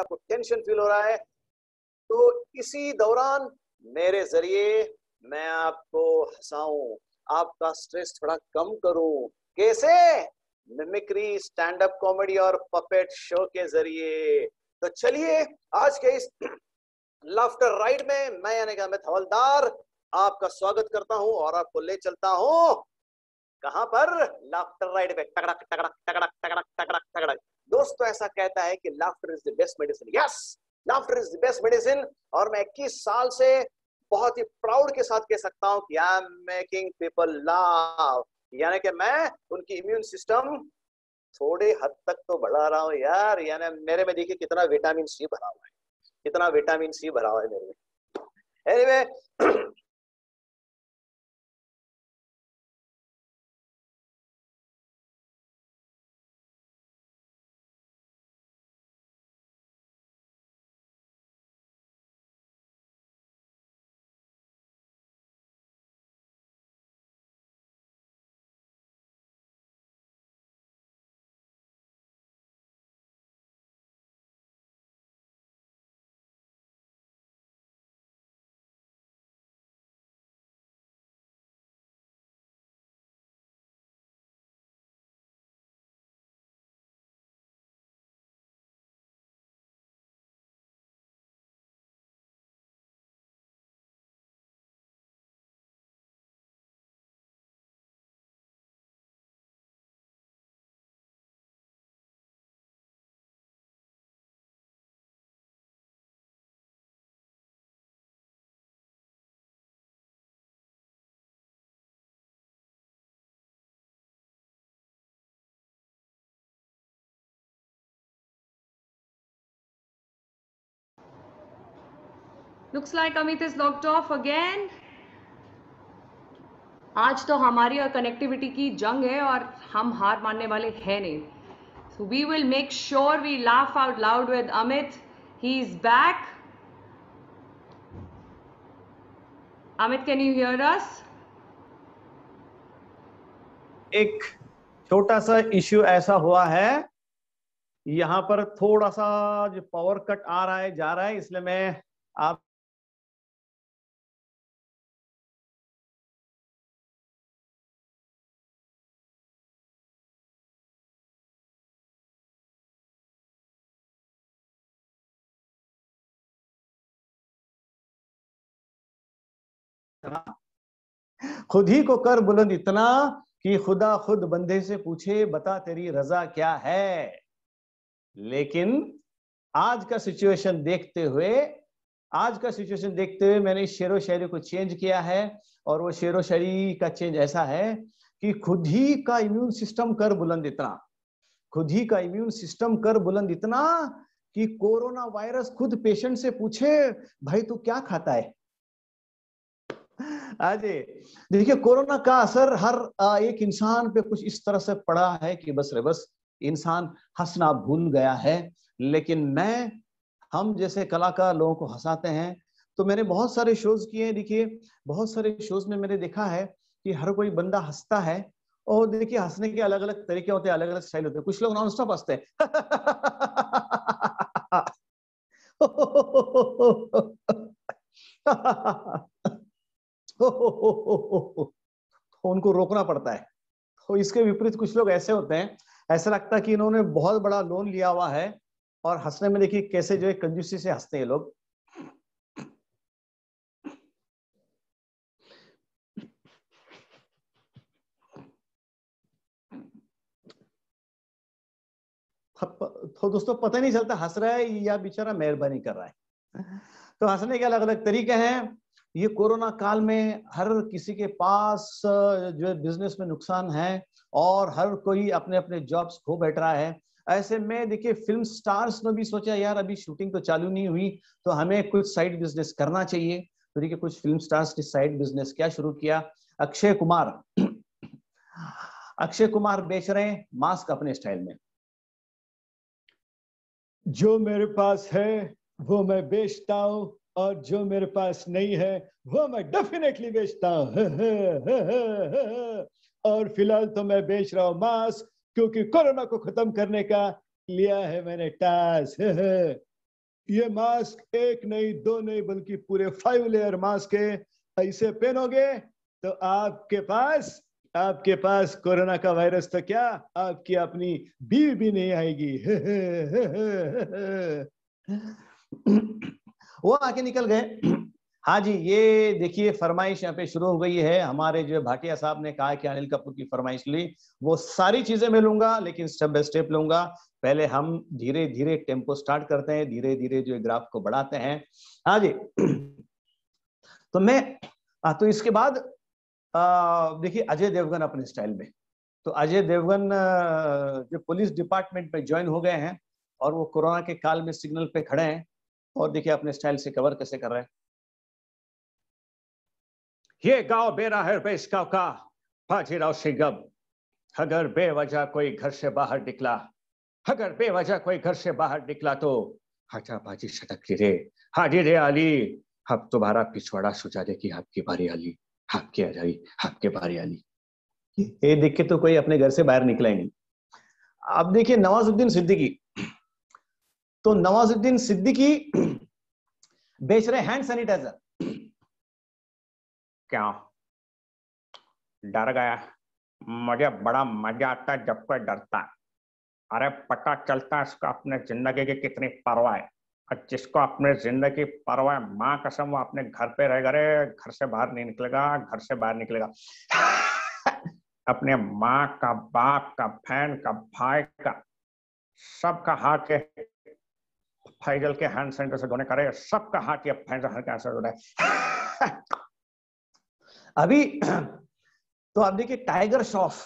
आपको tension feel हो रहा है तो इसी दौरान मेरे जरिए मैं आपको हंसाऊं आपका स्ट्रेस थोड़ा कम करूं कैसे मिमिक्री स्टैंड अप कॉमेडी और पपेट शो के जरिए तो चलिए आज के इस लाफ्टर राइड में मैं यानी कि मैं हवलदार आपका स्वागत करता हूं और आपको ले चलता हूं कहां पर लाफ्टर राइड में टकड़क टकड़क टकड़क टकड़क टकड़क टकड़क दोस्तों ऐसा कहता है कि laughter is the best medicine yes laughter is the best medicine और मैं इक्कीस साल से बहुत ही प्राउड के साथ कह सकता हूं कि आई एम मेकिंग पीपल लाव यानी कि मैं उनकी इम्यून सिस्टम थोड़े हद तक तो बढ़ा रहा हूं यार यानी मेरे में देखिए कितना विटामिन सी भरा हुआ है कितना विटामिन सी भरा हुआ है मेरे में anyway anyway, looks like amit is logged off again आज तो हमारी और कनेक्टिविटी की जंग है और हम हार मानने वाले हैं नहीं so we will make sure we laugh out loud with Amit he is back Amit can you hear us एक छोटा सा इश्यू ऐसा हुआ है यहां पर थोड़ा सा जो पावर कट आ रहा है जा रहा है इसलिए मैं आप खुद ही को कर बुलंद इतना कि खुदा खुद बंदे से पूछे बता तेरी रजा क्या है लेकिन आज का सिचुएशन देखते हुए आज का सिचुएशन देखते हुए मैंने इस शेर व शायरी को चेंज किया है और वो शेर व शायरी का चेंज ऐसा है कि खुद ही का इम्यून सिस्टम कर बुलंद इतना खुद ही का इम्यून सिस्टम कर बुलंद इतना कि कोरोना वायरस खुद पेशेंट से पूछे भाई तू क्या खाता है हाँ जी देखिए कोरोना का असर हर एक इंसान पे कुछ इस तरह से पड़ा है कि बस रे बस इंसान हंसना भूल गया है लेकिन मैं हम जैसे कलाकार लोगों को हंसाते हैं तो मैंने बहुत सारे शोज किए हैं देखिए बहुत सारे शोज में मैंने देखा है कि हर कोई बंदा हंसता है और देखिए हंसने के अलग अलग तरीके होते हैं अलग अलग स्टाइल होते हैं कुछ लोग नॉन स्टॉप हंसते हैं तो उनको रोकना पड़ता है तो इसके विपरीत कुछ लोग ऐसे होते हैं ऐसा लगता है कि इन्होंने बहुत बड़ा लोन लिया हुआ है और हंसने में देखिए कैसे जो है कंजूसी से हंसते हैं लोग तो दोस्तों पता नहीं चलता हंस रहा है या बेचारा मेहरबानी कर रहा है तो हंसने के अलग अलग तरीके हैं ये कोरोना काल में हर किसी के पास जो है बिजनेस में नुकसान है और हर कोई अपने अपने जॉब्स खो बैठ रहा है ऐसे में देखिए फिल्म स्टार्स ने भी सोचा यार अभी शूटिंग तो चालू नहीं हुई तो हमें कुछ साइड बिजनेस करना चाहिए तो देखिए कुछ फिल्म स्टार्स ने साइड बिजनेस क्या शुरू किया अक्षय कुमार अक्षय कुमार बेच रहे हैं मास्क अपने स्टाइल में जो मेरे पास है वो मैं बेचता हूं और जो मेरे पास नहीं है वो मैं डेफिनेटली बेचता हूँ और फिलहाल तो मैं बेच रहा हूँ मास्क क्योंकि कोरोना को खत्म करने का लिया है मैंने टास्क ये मास्क एक नहीं दो नहीं बल्कि पूरे फाइव लेयर मास्क है ऐसे पहनोगे तो आपके पास आपके पास कोरोना का वायरस तो क्या आपकी अपनी बीवी भी नहीं आएगी वो आके निकल गए हाँ जी ये देखिए फरमाइश यहाँ पे शुरू हो गई है हमारे जो भाटिया साहब ने कहा कि अनिल कपूर की फरमाइश ली वो सारी चीजें मैं लूंगा लेकिन स्टेप बाय स्टेप लूंगा पहले हम धीरे धीरे टेम्पो स्टार्ट करते हैं धीरे धीरे जो ग्राफ को बढ़ाते हैं हाँ जी तो मैं आ, हाँ, तो इसके बाद देखिए अजय देवगन अपने स्टाइल में तो अजय देवगन जो पुलिस डिपार्टमेंट में ज्वाइन हो गए हैं और वो कोरोना के काल में सिग्नल पे खड़े हैं और देखिए अपने स्टाइल से कवर कैसे कर रहे हैं ये गांव बेरा है बेसगांव का बाजीराव सिंगम अगर बेवजह कोई घर से बाहर निकला अगर बेवजह कोई घर से बाहर निकला तो हटा बाजी सटक रे हाजी रे अली अब तुम्हारा पिछवाड़ा दे की आपकी बारी अली आपकी अजाई आपके बारी अली ये देख के तो कोई अपने घर से बाहर निकला ही नहीं अब देखिए नवाजुद्दीन सिद्दीकी तो नवाजुद्दीन सिद्दीकी बेच रहे हैंड सैनिटाइजर क्या डर गया मुझे बड़ा मजा आता है जब कोई डरता है अरे पता चलता है इसको अपने जिंदगी की कितनी परवाह है और जिसको अपने जिंदगी परवाह माँ कसम वो अपने घर पे रहेगा अरे घर से बाहर नहीं निकलेगा घर से बाहर निकलेगा अपने माँ का बाप का बहन का भाई का सबका हाथ है फाइजल के हैंड सैनिटाइजर धोने का रहे सबका हाथ या फैंस हर सैनिटाइजर धो रहा है अभी तो आप देखिए टाइगर शॉफ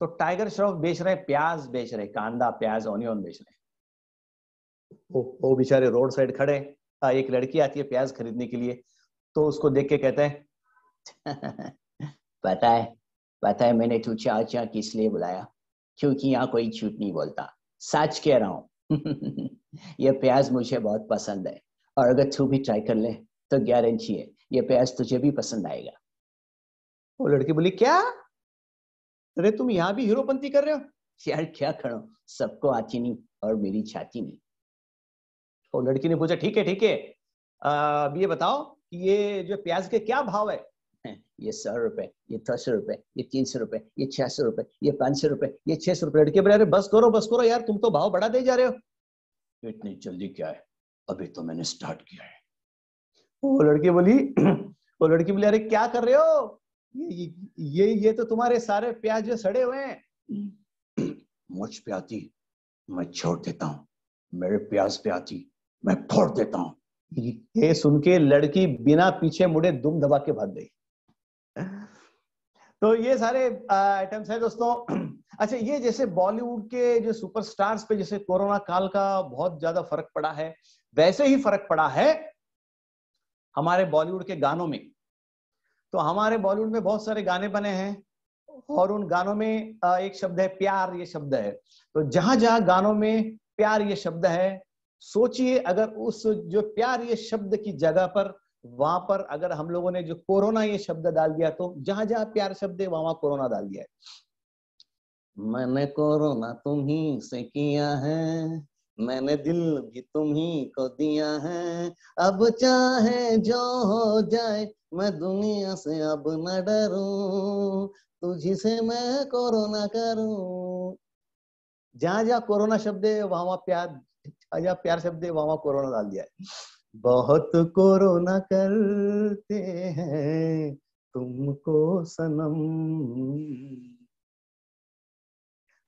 तो टाइगर शॉफ बेच रहे प्याज बेच रहे कांदा प्याज ऑनियन बेच रहे वो वो बेचारे रोड साइड खड़े एक लड़की आती है प्याज खरीदने के लिए तो उसको देख के कहते हैं पता है पता है मैंने तू चा चा किस लिए बुलाया क्योंकि यहाँ कोई झूठ नहीं बोलता सच कह रहा हूं ये प्याज मुझे बहुत पसंद है और अगर तू भी ट्राई कर ले तो गारंटी है ये प्याज तुझे भी पसंद आएगा वो लड़की बोली क्या अरे तुम यहाँ भी हीरोपंती कर रहे हो यार क्या करो सबको आती नहीं और मेरी छाती नहीं तो लड़की ने पूछा ठीक है ठीक है अब ये बताओ कि ये जो प्याज के क्या भाव है ये सौ रुपए ये दस रुपए ये तीन सौ रुपए ये छह सौ रुपए ये पांच सौ रुपए ये छह सौ रुपए लड़के बोले अरे बस करो बस करो यार तुम तो भाव बढ़ा दे जा रहे हो कि इतनी जल्दी क्या है अभी तो मैंने स्टार्ट किया है वो लड़की बोली वो लड़की बोली अरे क्या कर रहे हो ये ये ये तो तुम्हारे सारे प्याज सड़े हुए हैं मुझ पे आती मैं छोड़ देता हूँ मेरे प्याज पे आती मैं फोड़ देता हूँ ये सुन के लड़की बिना पीछे मुड़े दुम दबा के भाग गई तो ये सारे आइटम्स हैं दोस्तों अच्छा ये जैसे बॉलीवुड के जो सुपरस्टार्स पे जैसे कोरोना काल का बहुत ज्यादा फर्क पड़ा है वैसे ही फर्क पड़ा है हमारे बॉलीवुड के गानों में तो हमारे बॉलीवुड में बहुत सारे गाने बने हैं और उन गानों में एक शब्द है प्यार ये शब्द है तो जहां जहां गानों में प्यार ये शब्द है सोचिए अगर उस जो प्यार ये शब्द की जगह पर वहां पर अगर हम लोगों ने जो कोरोना ये शब्द डाल दिया तो जहां जहां प्यार शब्द है वहां वहां कोरोना डाल दिया है मैंने कोरोना तुम ही से किया है मैंने दिल भी तुम ही को दिया है अब चाहे जो हो जाए मैं दुनिया से अब न डरू तुझी से मैं कोरोना करूं जहां जहां कोरोना शब्द है वहां वहां प्यार जहां जहां प्यार शब्द है वहां वहां कोरोना डाल दिया है बहुत कोरोना करते हैं तुमको सनम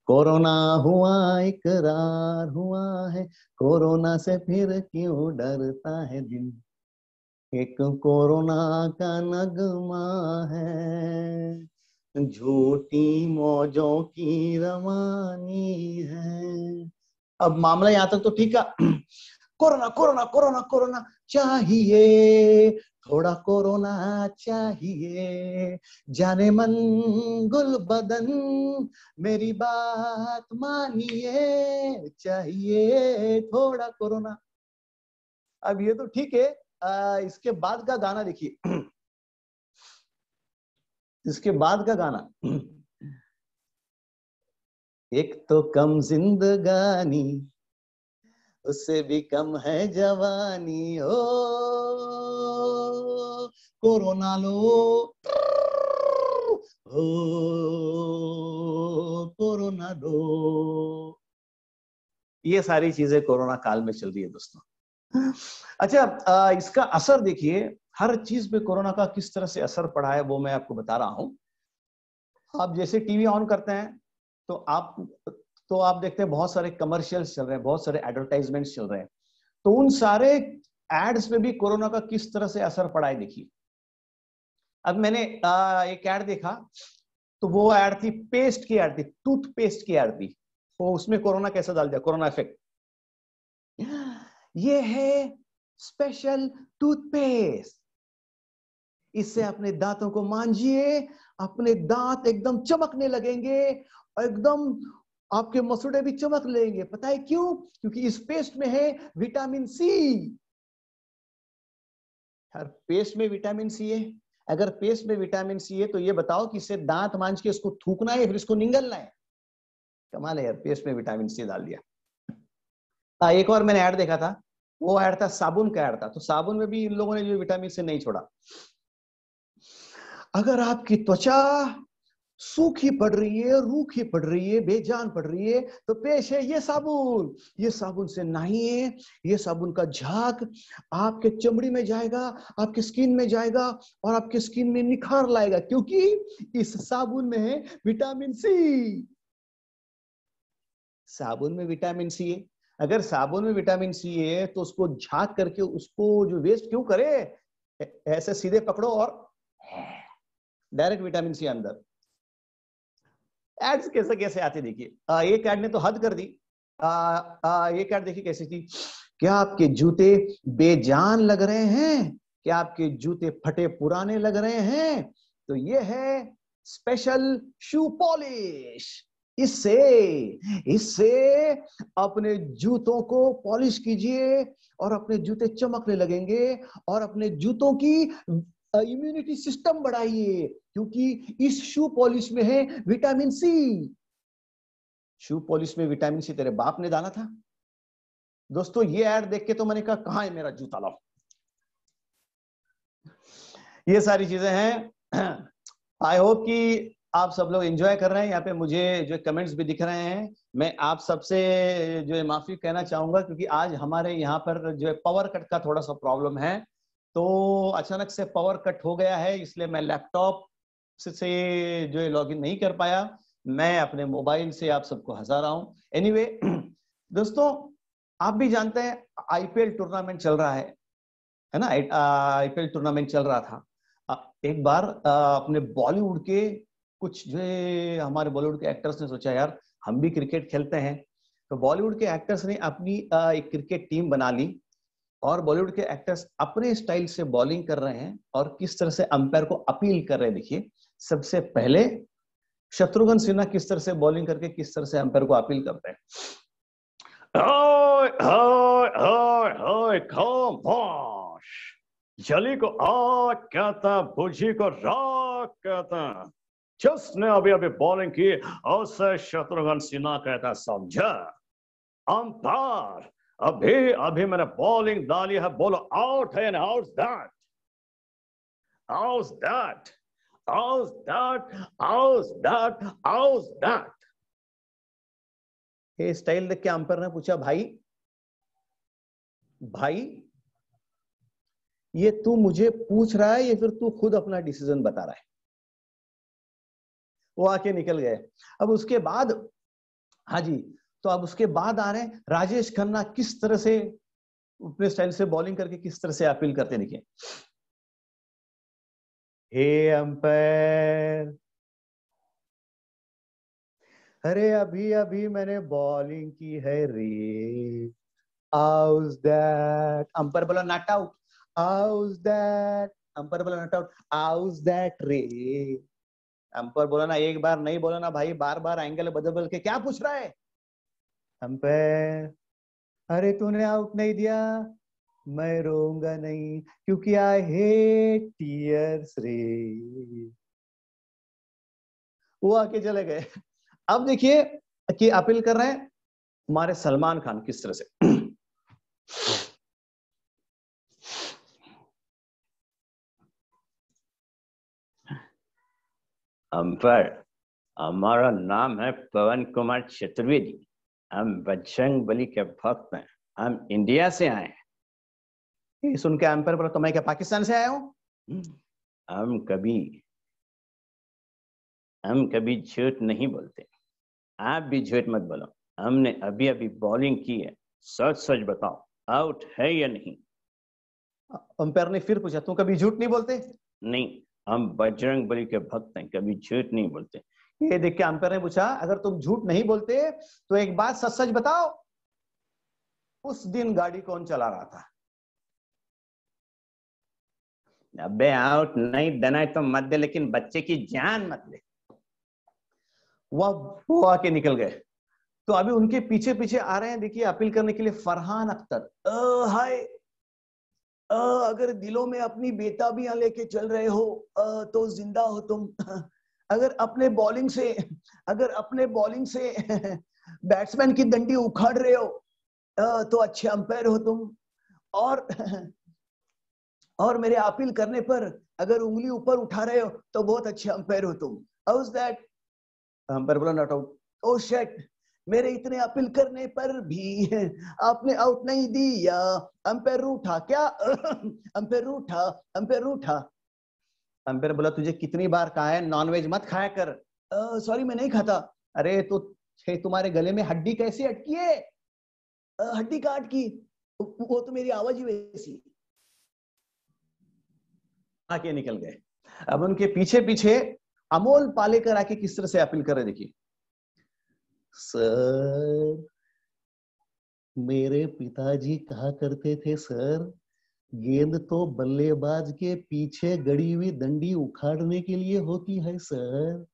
कोरोना हुआ इकरार हुआ है कोरोना से फिर क्यों डरता है दिल एक कोरोना का नगमा है झूठी मौजों की रवानी है अब मामला यहां तक तो ठीक है कोरोना कोरोना कोरोना कोरोना चाहिए थोड़ा कोरोना चाहिए जाने मन गुल बदन मेरी बात मानिए चाहिए थोड़ा कोरोना अब ये तो ठीक है आ, इसके बाद का गाना देखिए इसके बाद का गाना एक तो कम जिंदगानी उससे भी कम है जवानी हो कोरोना लो हो कोरोना दो ये सारी चीजें कोरोना काल में चल रही है दोस्तों अच्छा इसका असर देखिए हर चीज पे कोरोना का किस तरह से असर पड़ा है वो मैं आपको बता रहा हूं आप जैसे टीवी ऑन करते हैं तो आप तो आप देखते हैं बहुत सारे कमर्शियल्स चल रहे हैं बहुत सारे एडवर्टाइजमेंट चल रहे हैं तो उन सारे एड्स में भी कोरोना का किस तरह से असर पड़ा है देखिए अब मैंने आ, एक एड देखा तो वो एड थी पेस्ट की एड थी टूथपेस्ट की एड थी तो उसमें कोरोना कैसा डाल दिया कोरोना इफेक्ट ये है स्पेशल टूथपेस्ट इससे अपने दांतों को मांझिए अपने दांत एकदम चमकने लगेंगे और एकदम आपके मसूड़े भी चमक लेंगे पता है क्यों क्योंकि इस पेस्ट में है विटामिन सी हर पेस्ट में विटामिन सी है अगर पेस्ट में विटामिन सी है तो ये बताओ कि इसे दांत मांझ के इसको थूकना है फिर इसको निगलना है कमाल है यार पेस्ट में विटामिन सी डाल दिया आ, हाँ, एक और मैंने ऐड देखा था वो ऐड था साबुन का ऐड था तो साबुन में भी इन लोगों ने जो विटामिन सी नहीं छोड़ा अगर आपकी त्वचा सूखी पड़ रही है रूखी पड़ रही है बेजान पड़ रही है तो पेश है ये साबुन ये साबुन से नहीं है ये साबुन का झाग आपके चमड़ी में जाएगा आपके स्किन में जाएगा और आपके स्किन में निखार लाएगा क्योंकि इस साबुन में है विटामिन सी साबुन में विटामिन सी है अगर साबुन में विटामिन सी है तो उसको झाक करके उसको जो वेस्ट क्यों करे ऐसे सीधे पकड़ो और डायरेक्ट विटामिन सी अंदर एड्स कैसे कैसे आते देखिए एक एड ने तो हद कर दी एक एड देखिए कैसी थी क्या आपके जूते बेजान लग रहे हैं क्या आपके जूते फटे पुराने लग रहे हैं तो ये है स्पेशल शू पॉलिश इससे इससे अपने जूतों को पॉलिश कीजिए और अपने जूते चमकने लगेंगे और अपने जूतों की इम्यूनिटी सिस्टम बढ़ाइए क्योंकि इस शू पॉलिश में है विटामिन सी शू पॉलिश में विटामिन सी तेरे बाप ने डाला था दोस्तों ये एड देख के तो मैंने कहा कहा है मेरा जूता लाओ ये सारी चीजें हैं आई होप कि आप सब लोग एंजॉय कर रहे हैं यहाँ पे मुझे जो कमेंट्स भी दिख रहे हैं मैं आप सबसे जो है माफी कहना चाहूंगा क्योंकि आज हमारे यहाँ पर जो है पावर कट का थोड़ा सा प्रॉब्लम है तो अचानक से पावर कट हो गया है इसलिए मैं लैपटॉप से जो है लॉग नहीं कर पाया मैं अपने मोबाइल से आप सबको हंसा रहा हूँ एनी anyway, दोस्तों आप भी जानते हैं आईपीएल टूर्नामेंट चल रहा है है ना आईपीएल टूर्नामेंट चल रहा था एक बार अपने बॉलीवुड के कुछ जो है हमारे बॉलीवुड के एक्टर्स ने सोचा यार हम भी क्रिकेट खेलते हैं तो बॉलीवुड के एक्टर्स ने अपनी एक क्रिकेट टीम बना ली और बॉलीवुड के एक्टर्स अपने स्टाइल से बॉलिंग कर रहे हैं और किस तरह से अंपायर को अपील कर रहे हैं देखिए सबसे पहले शत्रुघ्न सिन्हा किस तरह से बॉलिंग करके किस तरह से अंपायर को अपील रहे हैं जली को आग कहता बुझी को राग कहता जिसने अभी अभी बॉलिंग की उसे शत्रुघ्न सिन्हा कहता समझा अंपायर अभी अभी मैंने बॉलिंग डाली है बोलो आउट है out that out that out that out that out that ये स्टाइल देख के अंपायर ने पूछा भाई भाई ये तू मुझे पूछ रहा है या फिर तू खुद अपना डिसीजन बता रहा है वो आके निकल गए अब उसके बाद हाँ जी तो अब उसके बाद आ रहे हैं राजेश खन्ना किस तरह से अपने स्टाइल से बॉलिंग करके किस तरह से अपील करते हैं देखिए हे अंपायर अरे अभी अभी मैंने बॉलिंग की है रे आउज दैट अंपायर बोला not out how's that umpire बोला नॉट आउट आउज दैट रे अंपायर बोला ना एक बार नहीं बोला ना भाई बार बार एंगल बदल बदल के क्या पूछ रहा है अंपायर अरे तूने आउट नहीं दिया मैं रोऊंगा नहीं क्योंकि आई हेट टीयर्स रे वो आके चले गए अब देखिए कि अपील कर रहे हैं हमारे सलमान खान किस तरह से अंपायर हमारा नाम है पवन कुमार चतुर्वेदी हम बजरंग बली के भक्त हैं हम इंडिया से आए ये सुन के एम्पर बोला तो मैं क्या पाकिस्तान से आया हूं हम्म, हम कभी हम कभी झूठ नहीं बोलते आप भी झूठ मत बोलो हमने अभी अभी बॉलिंग की है सच सच बताओ आउट है या नहीं अंपायर ने फिर पूछा तुम कभी झूठ नहीं बोलते नहीं हम बजरंग बली के भक्त हैं कभी झूठ नहीं बोलते ये देख के आमकर ने पूछा अगर तुम झूठ नहीं बोलते तो एक बात सच सच बताओ उस दिन गाड़ी कौन चला रहा था अबे आउट नहीं देना तो मत दे लेकिन बच्चे की जान मत ले वह वो आके निकल गए तो अभी उनके पीछे पीछे आ रहे हैं देखिए अपील करने के लिए फरहान अख्तर हाय अगर दिलों में अपनी यहां लेके चल रहे हो आ, तो जिंदा हो तुम अगर अपने बॉलिंग से अगर अपने बॉलिंग से बैट्समैन की डंडी उखाड़ रहे हो तो अच्छे अंपायर हो तुम और और मेरे अपील करने पर अगर उंगली ऊपर उठा रहे हो तो बहुत अच्छे अंपायर हो तुम हाउस दैट अंपायर बोला नॉट आउट ओ शेट मेरे इतने अपील करने पर भी आपने आउट नहीं दिया अंपायर रूठा क्या अंपायर रूठा अंपायर रूठा अंपेयर बोला तुझे कितनी बार कहा है नॉनवेज मत खाया कर सॉरी मैं नहीं खाता अरे तो छे तुम्हारे गले में हड्डी कैसे अटकी है हड्डी काट की वो तो मेरी आवाज ही वैसी आके निकल गए अब उनके पीछे पीछे अमोल पालेकर आके किस तरह से अपील कर रहे देखिए सर मेरे पिताजी कहा करते थे सर गेंद तो बल्लेबाज के पीछे गड़ी हुई दंडी उखाड़ने के लिए होती है सर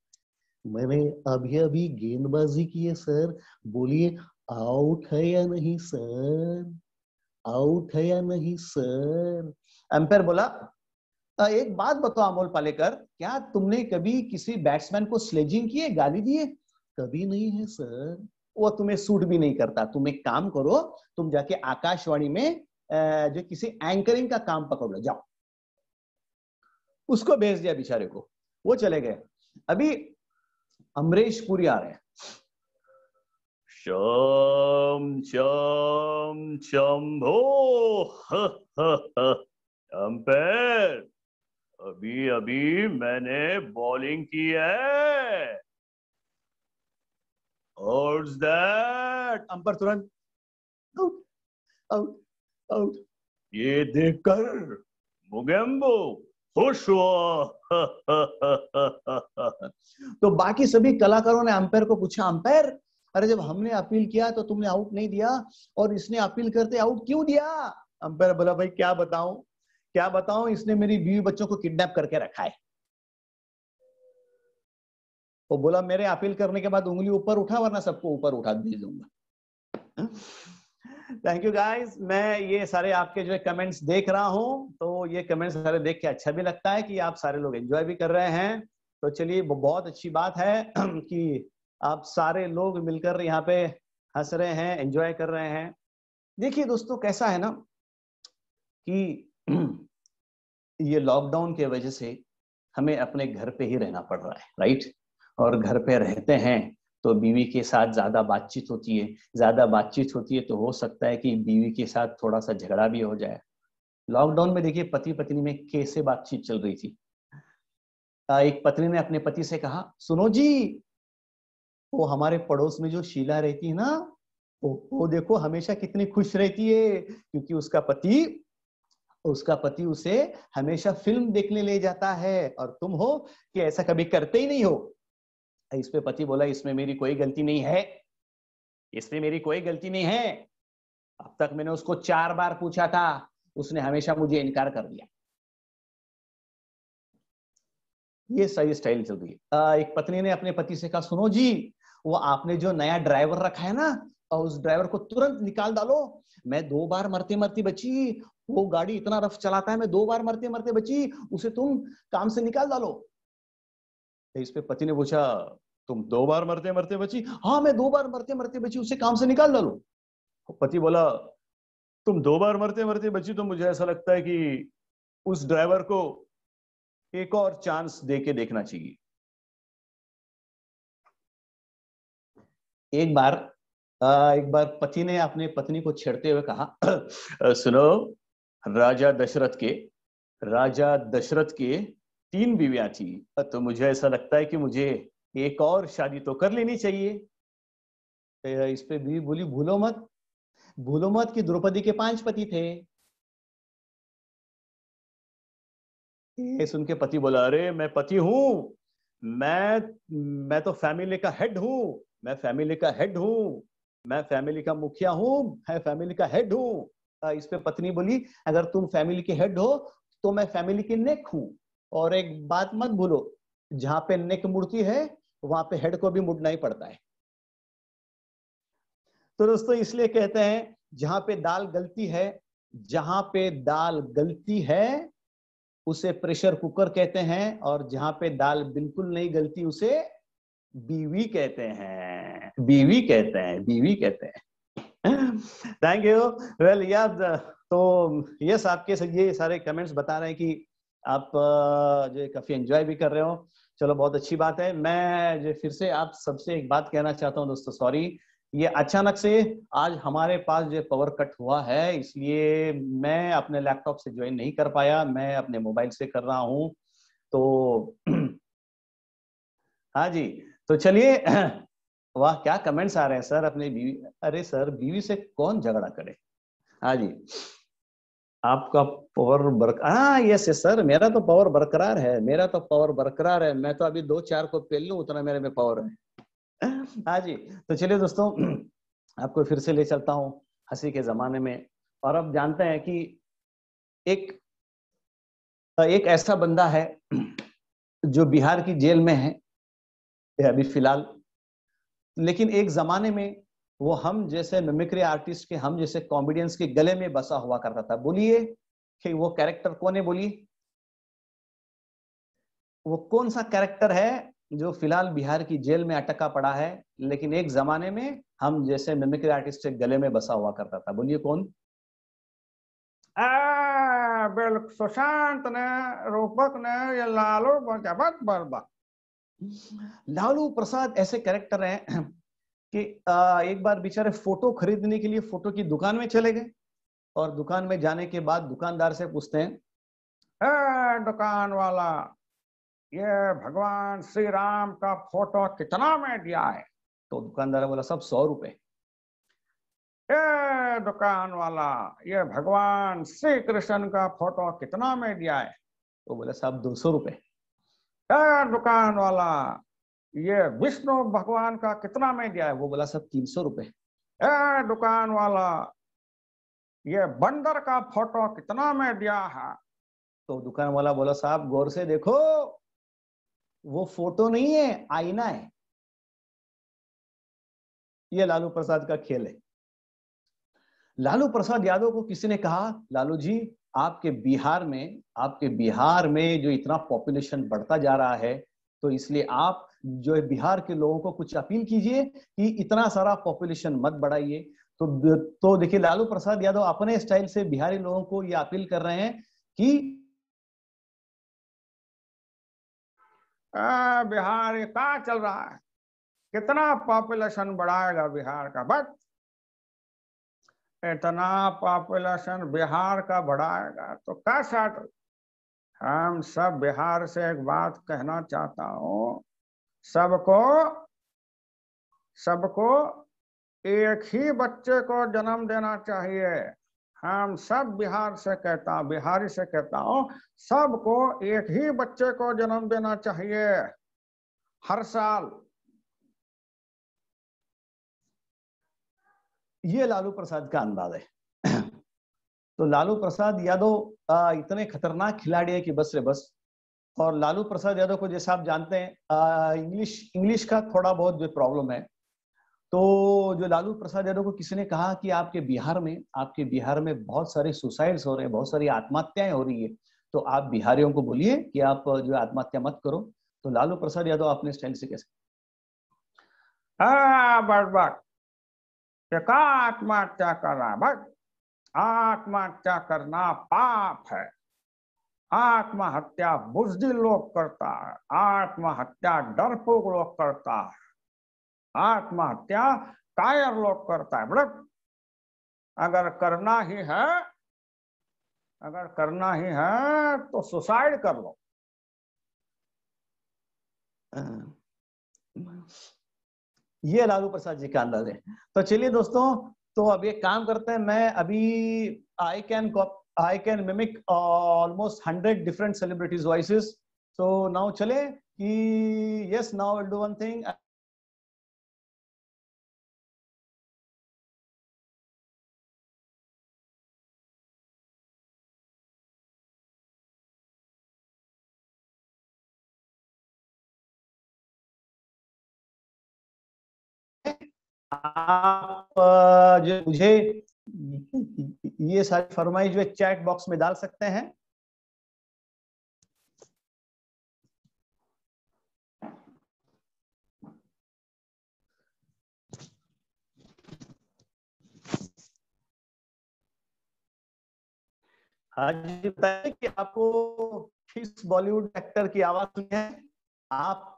मैंने अभी अभी गेंदबाजी की है सर बोलिए आउट है या नहीं सर आउट है या नहीं सर एम्पायर बोला एक बात बताओ अमोल पालेकर क्या तुमने कभी किसी बैट्समैन को स्लेजिंग किए गाली दिए कभी नहीं है सर वो तुम्हें सूट भी नहीं करता तुम एक काम करो तुम जाके आकाशवाणी में जो किसी एंकरिंग का काम पकड़ लो जाओ उसको भेज दिया बेचारे को वो चले गए अभी अमरेश पुरी आ रहे हैं शम शम शंभो अंपेयर अभी अभी मैंने बॉलिंग की है और दैट अंपर तुरंत आउट आउट और ये देखकर मुगेम्बो खुश हुआ तो बाकी सभी कलाकारों ने अंपायर को पूछा अंपायर अरे जब हमने अपील किया तो तुमने आउट नहीं दिया और इसने अपील करते आउट क्यों दिया अंपायर बोला भाई क्या बताऊं क्या बताऊं इसने मेरी बीवी बच्चों को किडनैप करके रखा है वो बोला मेरे अपील करने के बाद उंगली ऊपर उठा वरना सबको ऊपर उठा दे दूंगा हाँ? थैंक यू गाइस मैं ये सारे आपके जो कमेंट्स देख रहा हूँ तो ये कमेंट्स सारे देख के अच्छा भी लगता है कि आप सारे लोग एंजॉय भी कर रहे हैं तो चलिए बहुत अच्छी बात है कि आप सारे लोग मिलकर यहाँ पे हंस रहे हैं एंजॉय कर रहे हैं देखिए दोस्तों कैसा है ना कि ये लॉकडाउन के वजह से हमें अपने घर पे ही रहना पड़ रहा है राइट और घर पे रहते हैं तो बीवी के साथ ज्यादा बातचीत होती है ज्यादा बातचीत होती है तो हो सकता है कि बीवी के साथ थोड़ा सा झगड़ा भी हो जाए लॉकडाउन में देखिए पति पत्नी में कैसे बातचीत चल रही थी एक पत्नी ने अपने पति से कहा सुनो जी वो हमारे पड़ोस में जो शीला रहती है ना वो, वो देखो हमेशा कितनी खुश रहती है क्योंकि उसका पति उसका पति उसे हमेशा फिल्म देखने ले जाता है और तुम हो कि ऐसा कभी करते ही नहीं हो इस पे पति बोला इसमें मेरी कोई गलती नहीं है इसमें मेरी कोई गलती नहीं है अब तक मैंने उसको चार बार पूछा था उसने हमेशा मुझे इनकार कर दिया ये सही स्टाइल चल रही है एक पत्नी ने अपने पति से कहा सुनो जी वो आपने जो नया ड्राइवर रखा है ना और उस ड्राइवर को तुरंत निकाल डालो मैं दो बार मरते मरते बची वो गाड़ी इतना रफ चलाता है मैं दो बार मरते मरते बची उसे तुम काम से निकाल डालो तो इस पे पति ने पूछा तुम दो बार मरते मरते बची हाँ मैं दो बार मरते मरते बची उसे काम से निकाल डालो तो पति बोला तुम दो बार मरते मरते बची तो मुझे ऐसा लगता है कि उस ड्राइवर को एक और चांस दे के देखना चाहिए एक बार एक बार पति ने अपने पत्नी को छेड़ते हुए कहा सुनो राजा दशरथ के राजा दशरथ के तीन बीवियां थी तो मुझे ऐसा लगता है कि मुझे एक और शादी तो कर लेनी चाहिए तो इस पे भी बोली भूलो मत भूलो मत कि द्रौपदी के पांच पति थे सुन के पति बोला अरे मैं पति हूं मैं मैं तो फैमिली का हेड हूं मैं फैमिली का हेड हूं मैं फैमिली का मुखिया हूं मैं फैमिली का हेड हूं तो इस पे पत्नी बोली अगर तुम फैमिली के हेड हो तो मैं फैमिली की नेक हूं और एक बात मत भूलो जहां पे नेक मूर्ति है तो वहां पे हेड को भी मुड़ना ही पड़ता है तो दोस्तों इसलिए कहते हैं जहां पे दाल गलती है जहां पे दाल गलती है उसे प्रेशर कुकर कहते हैं और जहां पे दाल बिल्कुल नहीं गलती उसे बीवी कहते हैं बीवी कहते हैं बीवी कहते हैं थैंक यू वेल याद तो यस आपके ये सारे कमेंट्स बता रहे हैं कि आप जो काफी एंजॉय भी कर रहे हो चलो बहुत अच्छी बात है मैं जो फिर से आप सबसे एक बात कहना चाहता हूँ दोस्तों सॉरी ये अचानक से आज हमारे पास जो पावर कट हुआ है इसलिए मैं अपने लैपटॉप से ज्वाइन नहीं कर पाया मैं अपने मोबाइल से कर रहा हूं तो हाँ जी तो चलिए वाह क्या कमेंट्स आ रहे हैं सर अपने बीवी अरे सर बीवी से कौन झगड़ा करे हाँ जी आपका पावर बरकरार हाँ यस यस सर मेरा तो पावर बरकरार है मेरा तो पावर बरकरार है मैं तो अभी दो चार को पेल लू उतना मेरे में पावर है हाँ जी तो चलिए दोस्तों आपको फिर से ले चलता हूँ हंसी के जमाने में और अब जानते हैं कि एक हाँ, एक ऐसा बंदा है जो बिहार की जेल में है अभी फिलहाल लेकिन एक जमाने में वो हम जैसे मिमिक्री आर्टिस्ट के हम जैसे कॉमेडियंस के गले में बसा हुआ करता था बोलिए कि वो कैरेक्टर कौन है बोलिए वो कौन सा कैरेक्टर है जो फिलहाल बिहार की जेल में अटका पड़ा है लेकिन एक जमाने में हम जैसे मिमिक्री आर्टिस्ट के गले में बसा हुआ करता था बोलिए कौन बिल्कुल सुशांत ने रूपक ने ये लालू लालू प्रसाद ऐसे कैरेक्टर हैं कि आ, एक बार बेचारे फोटो खरीदने के लिए फोटो की दुकान में चले गए और दुकान में जाने के बाद दुकानदार से पूछते हैं दुकान वाला ये भगवान श्री राम का फोटो कितना में दिया है तो दुकानदार बोला सब सौ रुपए ए दुकान वाला ये भगवान श्री कृष्ण का फोटो कितना में दिया है तो बोले सब दो सौ रुपए दुकान वाला ये विष्णु भगवान का कितना में दिया है वो बोला सब तीन सौ रुपए दुकान वाला ये बंदर का फोटो कितना में दिया है तो दुकान वाला बोला साहब गौर से देखो वो फोटो नहीं है आईना है ये लालू प्रसाद का खेल है लालू प्रसाद यादव को किसी ने कहा लालू जी आपके बिहार में आपके बिहार में जो इतना पॉपुलेशन बढ़ता जा रहा है तो इसलिए आप जो है बिहार के लोगों को कुछ अपील कीजिए कि इतना सारा पॉपुलेशन मत बढ़ाइए तो तो देखिए लालू प्रसाद यादव अपने स्टाइल से बिहारी लोगों को ये अपील कर रहे हैं कि आ, बिहार का चल रहा है कितना पॉपुलेशन बढ़ाएगा बिहार का बस इतना पॉपुलेशन बिहार का बढ़ाएगा तो कैसा हम सब बिहार से एक बात कहना चाहता हूं सबको सबको एक ही बच्चे को जन्म देना चाहिए हम सब बिहार से कहता हूं बिहारी से कहता हूं सबको एक ही बच्चे को जन्म देना चाहिए हर साल ये लालू प्रसाद का अंदाज है तो लालू प्रसाद यादव इतने खतरनाक खिलाड़ी है कि बस रे बस और लालू प्रसाद यादव को जैसे आप जानते हैं इंग्लिश इंग्लिश का थोड़ा बहुत जो प्रॉब्लम है तो जो लालू प्रसाद यादव को किसी ने कहा कि आपके बिहार में आपके बिहार में बहुत सारे सुसाइड्स हो रहे हैं बहुत सारी आत्महत्याएं हो रही है तो आप बिहारियों को बोलिए कि आप जो आत्महत्या मत करो तो लालू प्रसाद यादव अपने स्टाइल से कैसे आत्महत्या करना आत्महत्या करना पाप है आत्महत्या बुद्धि लोग करता है आत्महत्या डरपोक लोग करता है आत्महत्या कायर लोग करता है बड़े अगर करना ही है अगर करना ही है तो सुसाइड कर लो ये लालू प्रसाद जी का अंदाज है तो चलिए दोस्तों तो अब एक काम करते हैं मैं अभी I can cop I can mimic uh, almost 100 different celebrities' voices. So now chale, ki, yes, now I'll do one thing. आप uh, जो मुझे ये सारी फरमाइश है चैट बॉक्स में डाल सकते हैं हाँ जी बताए कि आपको किस बॉलीवुड एक्टर की आवाज सुनी है आप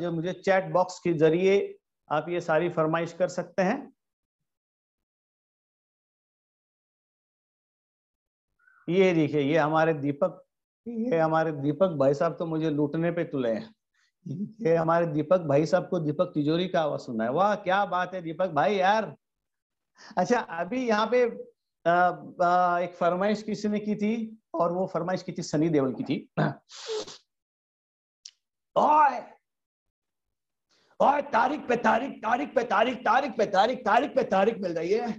जो मुझे चैट बॉक्स के जरिए आप ये सारी फरमाइश कर सकते हैं ये देखिए ये हमारे दीपक ये हमारे दीपक भाई साहब तो मुझे लूटने पे तुले हैं ये हमारे दीपक भाई साहब को दीपक तिजोरी का आवाज सुना है वाह क्या बात है दीपक भाई यार अच्छा अभी यहाँ पे आ, आ, एक फरमाइश किसी ने की थी और वो फरमाइश की थी सनी देवल की थी ओए ओए तारीख पे तारीख तारीख पे तारीख तारीख पे तारीख तारीख पे तारीख मिल रही है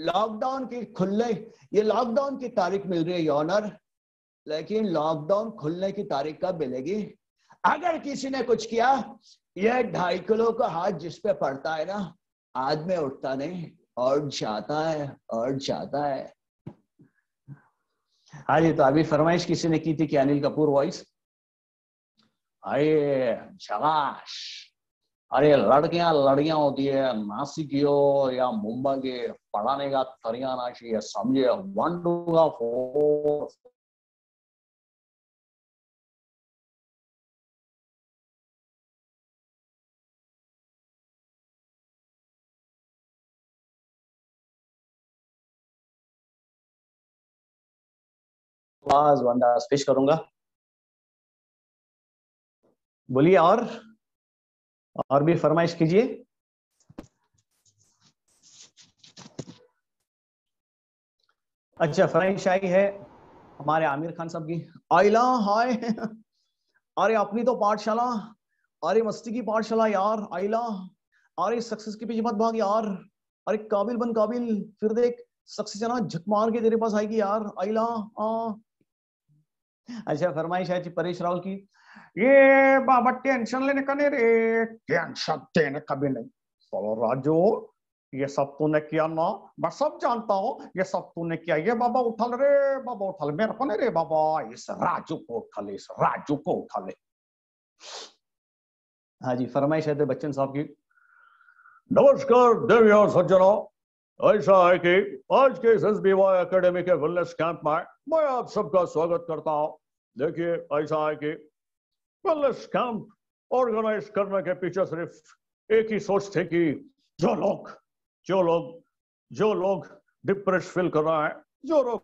लॉकडाउन की खुलने ये लॉकडाउन की तारीख मिल रही है योनर लेकिन लॉकडाउन खुलने की तारीख कब मिलेगी अगर किसी ने कुछ किया यह ढाई किलो का हाथ जिस पे पड़ता है ना आदमी उठता नहीं और जाता है और जाता है हाँ जी तो अभी फरमाइश किसी ने की थी कि अनिल कपूर वॉइस अरे शबाश अरे लड़कियां लड़कियां होती है नासिक हो या मुंबई के पढ़ाने का तरिया आना चाहिए समझे वन टू का फोर स्पीच करूंगा बोलिए और और भी फरमाइश कीजिए अच्छा फरमाइश आई है हमारे आमिर खान साहब की आइला हाय अरे अपनी तो पाठशाला अरे मस्ती की पाठशाला यार आइला अरे सक्सेस के पीछे मत भाग यार अरे काबिल बन काबिल फिर देख सक्सेस है ना झक मार के तेरे पास आएगी यार आइला आ अच्छा फरमाइश है परेश रावल की ये बाबा टेंशन लेने का नहीं रे टेंशन देने का भी नहीं राजू ये सब तूने किया ना मैं सब जानता हूँ ये सब तूने किया ये बाबा उठल रे बाबा उठल मेरे को रे बाबा इस राजू को उठल इस राजू को उठल हाँ जी फरमाइश है बच्चन साहब की नमस्कार देवी और सज्जनो ऐसा है कि आज के एस एकेडमी के वेलनेस कैंप में मैं आप सबका स्वागत करता हूँ देखिए ऐसा है कि वेलनेस कैंप ऑर्गेनाइज करने के पीछे सिर्फ एक ही सोच थी कि जो लोग जो लोग जो लोग डिप्रेस फील कर रहा है जो लोग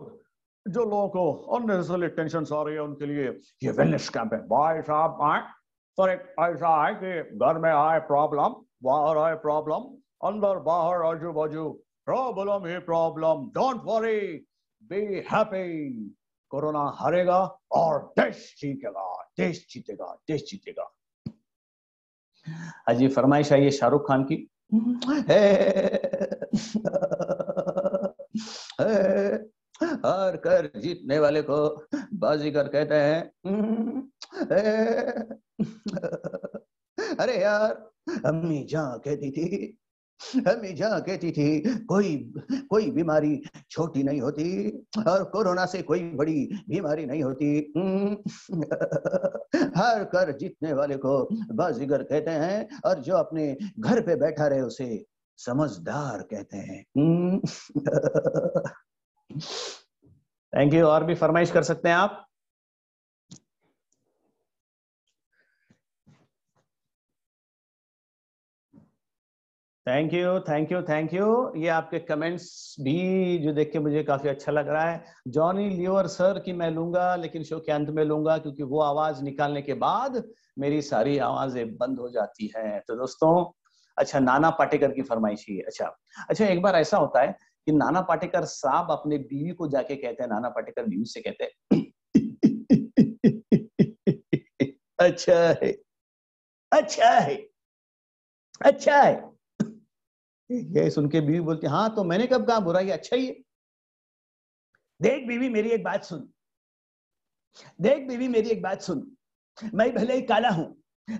जो लोगों को अननेसेसरी टेंशन आ रही है उनके लिए ये वेलनेस कैंप है भाई साहब आए तो एक ऐसा है कि घर में आए प्रॉब्लम बाहर आए प्रॉब्लम अंदर बाहर आजू बाजू प्रॉब्लम ही problem don't worry be happy corona हरेगा और देश जीतेगा देश जीतेगा देश जीतेगा अजी हाँ फरमाइश आई है शाहरुख खान की हार कर जीतने वाले को बाजीगर कहते हैं अरे यार अम्मी जहा कहती थी मीजा कहती थी कोई कोई बीमारी छोटी नहीं होती और कोरोना से कोई बड़ी बीमारी नहीं होती हम्म। हार कर जीतने वाले को बाजीगर कहते हैं और जो अपने घर पे बैठा रहे उसे समझदार कहते हैं थैंक हम्म। यू और भी फरमाइश कर सकते हैं आप thank you thank you thank you ये आपके कमेंट्स भी जो देख के मुझे काफी अच्छा लग रहा है जॉनी लियोर सर की मैं लूंगा लेकिन शो के अंत में लूंगा क्योंकि वो आवाज निकालने के बाद मेरी सारी आवाजें बंद हो जाती हैं तो दोस्तों अच्छा नाना पाटेकर की फरमाइशी है अच्छा अच्छा एक बार ऐसा होता है कि नाना पाटेकर साहब अपने बीवी को जाके कहते हैं नाना पाटेकर बीवी से कहते हैं अच्छा है अच्छा है अच्छा है ये सुन के बीवी बोलती हाँ तो मैंने कब कहा बुरा ये अच्छा ही है देख बीवी मेरी एक बात सुन देख बीवी मेरी एक बात सुन मैं भले ही काला हूं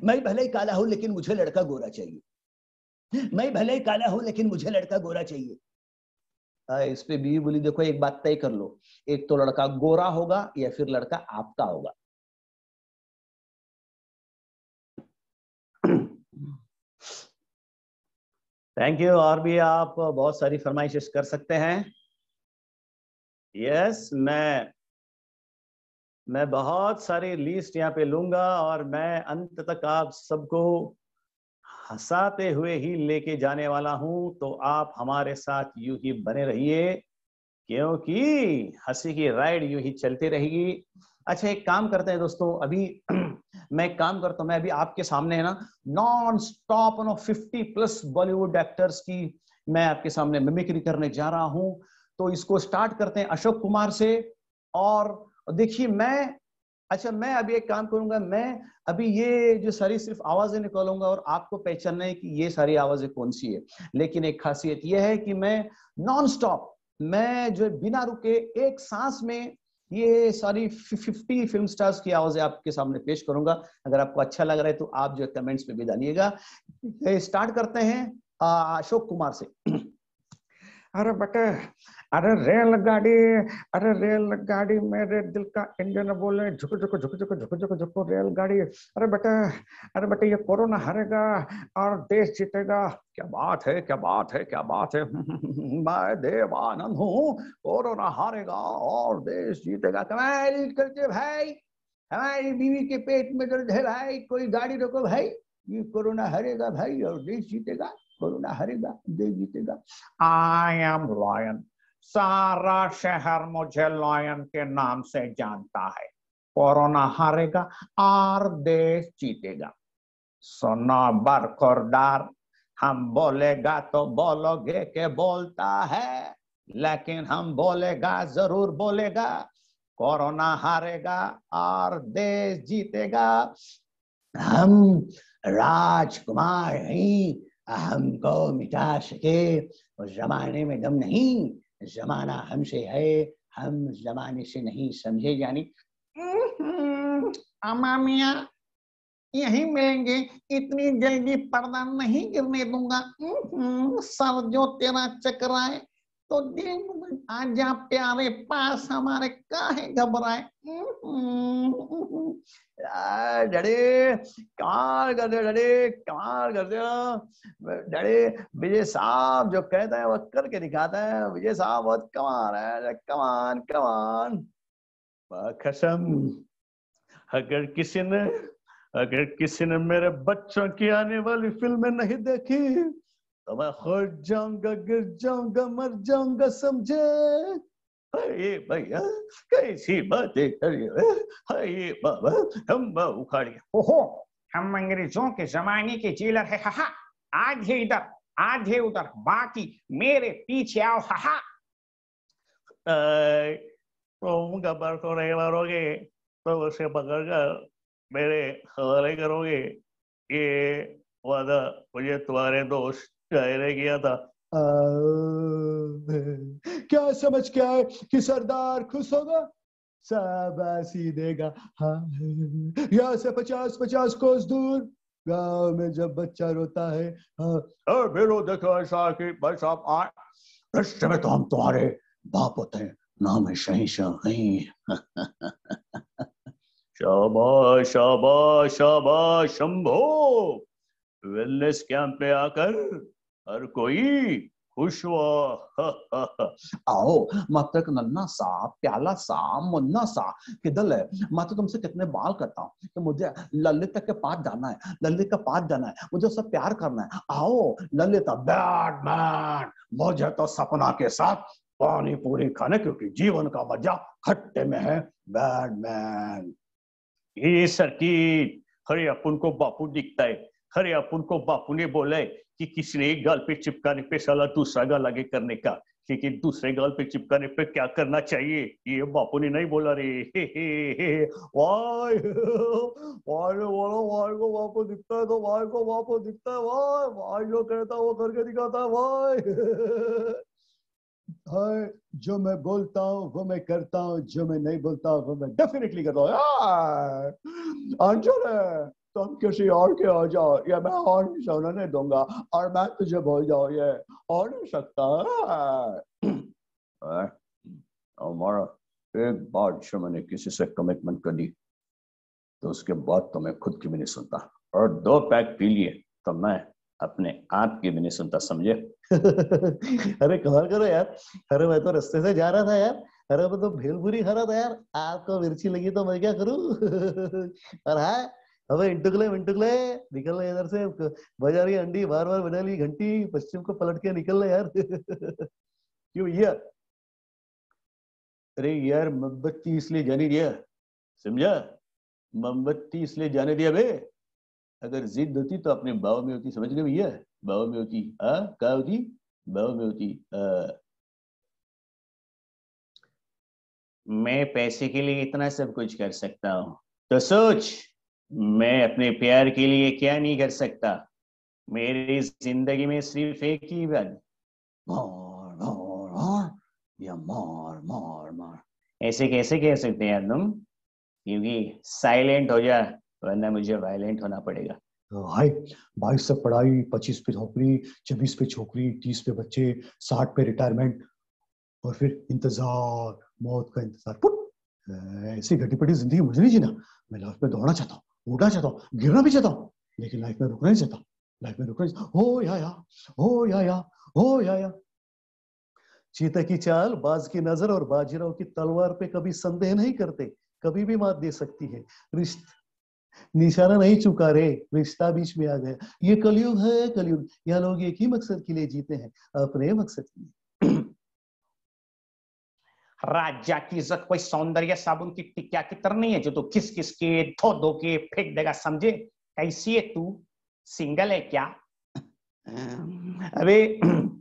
मैं भले ही काला हूं लेकिन मुझे लड़का गोरा चाहिए मैं भले ही काला हूं लेकिन मुझे लड़का गोरा चाहिए इस पे बीवी बोली देखो एक बात तय कर लो एक तो लड़का गोरा होगा या फिर लड़का आपका होगा थैंक यू और भी आप बहुत सारी फरमाइश कर सकते हैं यस yes, मैं मैं बहुत सारी लिस्ट यहाँ पे लूंगा और मैं अंत तक आप सबको हंसाते हुए ही लेके जाने वाला हूं तो आप हमारे साथ यू ही बने रहिए क्योंकि हंसी की राइड यू ही चलती रहेगी अच्छा एक काम करते हैं दोस्तों अभी मैं एक काम करता हूं मैं अभी आपके सामने है ना non stop no fifty plus Bollywood actors की मैं आपके सामने मिमिक्री करने जा रहा हूं तो इसको स्टार्ट करते हैं अशोक कुमार से और देखिए मैं अच्छा मैं अभी एक काम करूंगा मैं अभी ये जो सारी सिर्फ आवाजें निकालूंगा और आपको पहचानना है कि ये सारी आवाजें कौन सी है लेकिन एक खासियत यह है कि मैं नॉन स्टॉप मैं जो बिना रुके एक सांस में ये सारी फिफ्टी फिल्म स्टार्स की आवाजें आपके सामने पेश करूंगा अगर आपको अच्छा लग रहा है तो आप जो कमेंट्स में भी डालिएगा स्टार्ट करते हैं अशोक कुमार से अरे बट अरे रेलगाड़ी अरे रेलगाड़ी मेरे दिल का इंजन बोले झुक झुक झुक झुक झुक झुक झुक रेलगाड़ी अरे बेटे अरे बेटे ये कोरोना हरेगा और देश जीतेगा क्या बात है क्या बात है क्या बात है मैं देवानंद हूँ कोरोना हारेगा और देश जीतेगा कमाल करते भाई हमारी बीवी के पेट में दर्द है भाई कोई गाड़ी रोको भाई ये कोरोना हरेगा भाई और देश जीतेगा कोरोना हरेगा देश जीतेगा आई एम लॉयन सारा शहर मुझे लॉयन के नाम से जानता है कोरोना हारेगा और देश जीतेगा सुनो बरखुरदार हम बोलेगा तो बोलोगे के बोलता है लेकिन हम बोलेगा जरूर बोलेगा कोरोना हारेगा और देश जीतेगा हम राजकुमार ही हमको मिटा सके उस जमाने में दम नहीं जमाना हमसे है हम जमाने से नहीं समझे जानी हम्म, अमामिया यही मिलेंगे इतनी जल्दी पर्दा नहीं गिरने दूंगा हम्म, सर जो तेरा चक्राए तो दिन आजा प्यारे पास हमारे काहे घबराए हम्म, डरे कमाल कर दे डरे कमाल कर दे डरे विजय साहब जो कहता है वो करके दिखाता है विजय साहब बहुत कमाल है कमान कमान कसम अगर किसी ने अगर किसी ने मेरे बच्चों की आने वाली फिल्में नहीं देखी तो मैं खुद जाऊंगा गिर जाऊंगा मर जाऊंगा समझे अरे भैया कैसी बातें करिए अरे बाबा हम उखाड़िए ओहो हम अंग्रेजों के जमाने के जेलर है हा आधे इधर आधे उधर बाकी मेरे पीछे आओ हा तुम गब्बर को नहीं मारोगे तो उसे मेरे हवाले करोगे ये वादा मुझे तुम्हारे दोस्त शायरे किया था क्या समझ के आए कि सरदार खुश होगा शाबाशी देगा हाँ यहाँ से पचास पचास कोस दूर गांव में जब बच्चा रोता है हाँ फिर देखो ऐसा कि भाई साहब आए रिश्ते में तो हम तुम्हारे बाप होते हैं नाम है शही शाही शाबाश शाबाश शाबाश शंभो वेलनेस कैंप में आकर हर कोई खुश हो आओ मात्र नन्ना सा प्याला सा मुन्ना सा किदल है मैं तो तुमसे कितने बाल करता हूँ कि मुझे ललित के पास जाना है ललित के पास जाना है मुझे उससे प्यार करना है आओ ललित बैड मैन मुझे तो सपना के साथ पानी पूरी खाने क्योंकि जीवन का मजा खट्टे में है बैड मैन ये सर्किट अरे अपन को बापू दिखता है अरे अपन को बापू ने बोला है कि किसी ने एक गाल पे चिपकाने पे साला दूसरा गाल आगे करने का लेकिन दूसरे गाल पे चिपकाने पे क्या करना चाहिए ये बापू ने नहीं बोला रे हे हे वाय को बापू दिखता है तो वाय को बापू दिखता है वाय वाय जो कहता है वो करके दिखाता है वाय हाय जो मैं बोलता हूँ वो मैं करता हूँ जो मैं नहीं बोलता हूँ वो मैं डेफिनेटली करता हूँ यार हाँ, अंजुल है तुम किसी और के हो जाओ ये मैं और नहीं सोने दूंगा और मैं तुझे भूल जाओ ये हो नहीं सकता हमारा एक बार जो मैंने किसी से कमिटमेंट कर ली तो उसके बाद तो मैं खुद की भी नहीं सुनता और दो पैक पी लिए तो मैं अपने आप की भी नहीं सुनता समझे अरे कहा करो यार अरे मैं तो रस्ते से जा रहा था यार अरे मैं तो भेलपुरी खा रहा था यार आपको मिर्ची लगी तो मैं क्या करूं और हाँ अब इंटकले इंटकले निकल रहे इधर से बजा रही अंडी बार बार बजा ली घंटी पश्चिम को पलट के निकल रहे यार क्यों भैया अरे यार मोमबत्ती इसलिए जाने दिया समझा मोमबत्ती इसलिए जाने दिया बे अगर जिद होती तो अपने भाव में हाँ? होती समझ गए भैया भाव में होती हाँ क्या होती भाव में होती आ, मैं पैसे के लिए इतना सब कुछ कर सकता हूं तो सोच मैं अपने प्यार के लिए क्या नहीं कर सकता मेरी जिंदगी में सिर्फ एक ही बार मोर मोर मोर या मोर मोर मोर ऐसे कैसे कह सकते हैं तुम क्योंकि साइलेंट हो जा वरना मुझे वायलेंट होना पड़ेगा हाय बाईस से पढ़ाई पच्चीस पे नौकरी छब्बीस पे छोकरी तीस पे बच्चे साठ पे रिटायरमेंट और फिर इंतजार मौत का इंतजार ऐसी घटी पटी जिंदगी मुझे नहीं जीना मैं लाइफ में दौड़ना चाहता हूँ उड़ना चाहता हूँ गिरना भी चाहता हूँ लेकिन लाइफ में रुकना नहीं चाहता लाइफ में रुकना हो या या हो या या हो या या चीता की चाल बाज की नजर और बाजीराव की तलवार पे कभी संदेह नहीं करते कभी भी मात दे सकती है रिश्ता निशाना नहीं चुका रे रिश्ता बीच में आ गया ये कलयुग है कलयुग यहाँ लोग एक ही मकसद के लिए जीते हैं अपने मकसद के लिए राजा की इज्जत कोई सौंदर्य साबुन की टिक्या की तरह नहीं है जो तू तो किस किस के धो धो के फेंक देगा समझे कैसी है तू सिंगल है क्या अरे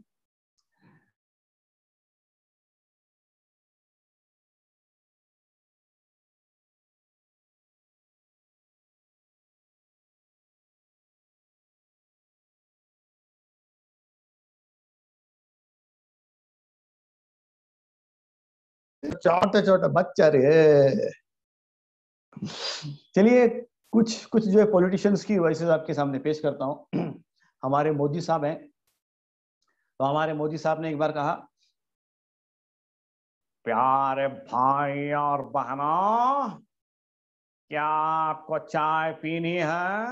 छोटे छोटे बच्चा रे चलिए कुछ कुछ जो है पॉलिटिशियंस की वॉइस आपके सामने पेश करता हूं हमारे मोदी साहब हैं तो हमारे मोदी साहब ने एक बार कहा प्यारे भाई और बहनों क्या आपको चाय पीनी है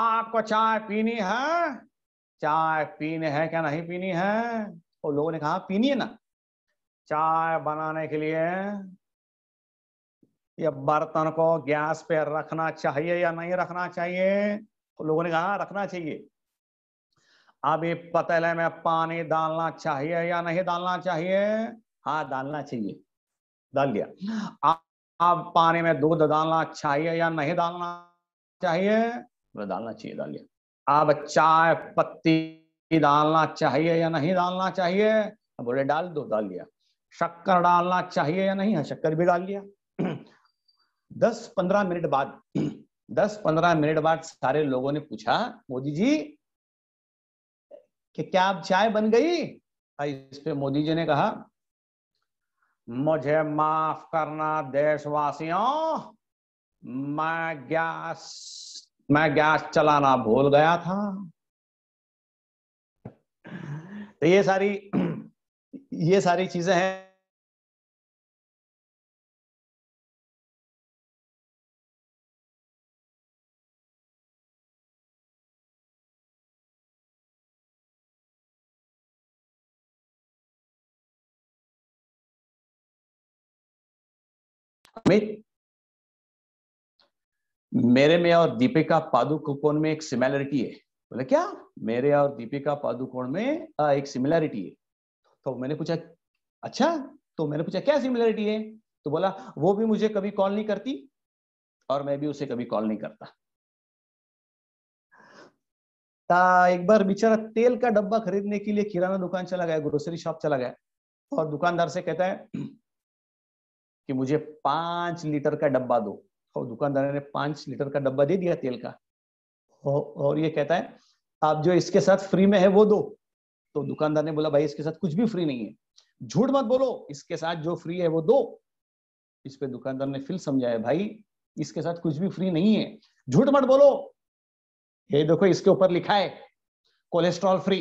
आपको चाय पीनी है चाय पीने है क्या नहीं पीनी है और लोगों ने कहा पीनी है ना चाय बनाने के लिए ये बर्तन को गैस पे रखना चाहिए या नहीं रखना चाहिए लोगों ने कहा हाँ, रखना चाहिए अभी पतेले में पानी डालना चाहिए या नहीं डालना चाहिए हाँ डालना चाहिए डाल दिया अब पानी में दूध डालना चाहिए या नहीं डालना चाहिए डालना चाहिए डाल दिया अब चाय पत्ती डालना चाहिए या नहीं डालना चाहिए बोले डाल दो डाल दिया शक्कर डालना चाहिए या नहीं है हाँ, शक्कर भी डाल लिया दस पंद्रह मिनट बाद दस पंद्रह मिनट बाद सारे लोगों ने पूछा मोदी जी कि क्या आप चाय बन गई भाई हाँ, इस पे मोदी जी ने कहा मुझे माफ करना देशवासियों मैं गैस मैं गैस चलाना भूल गया था तो ये सारी ये सारी चीजें हैं मेरे में और दीपिका पादुकोण में एक सिमिलरिटी है बोले क्या मेरे और दीपिका पादुकोण में एक सिमिलरिटी है तो मैंने पूछा अच्छा तो मैंने पूछा क्या सिमिलरिटी है तो बोला वो भी मुझे कभी कॉल नहीं करती और मैं भी उसे कभी कॉल नहीं करता ता एक बार बेचारा तेल का डब्बा खरीदने के लिए किराना दुकान चला गया ग्रोसरी शॉप चला गया और दुकानदार से कहता है कि मुझे पांच लीटर का डब्बा दो और दुकानदार ने पांच लीटर का डब्बा दे दिया तेल का और ये कहता है आप जो इसके साथ फ्री में है वो दो तो दुकानदार ने बोला भाई इसके साथ कुछ भी फ्री नहीं है झूठ मत बोलो इसके साथ जो फ्री है वो दो इस पे दुकानदार ने फिर समझाया भाई इसके साथ कुछ भी फ्री नहीं है झूठ मत बोलो ये देखो इसके ऊपर लिखा है कोलेस्ट्रॉल फ्री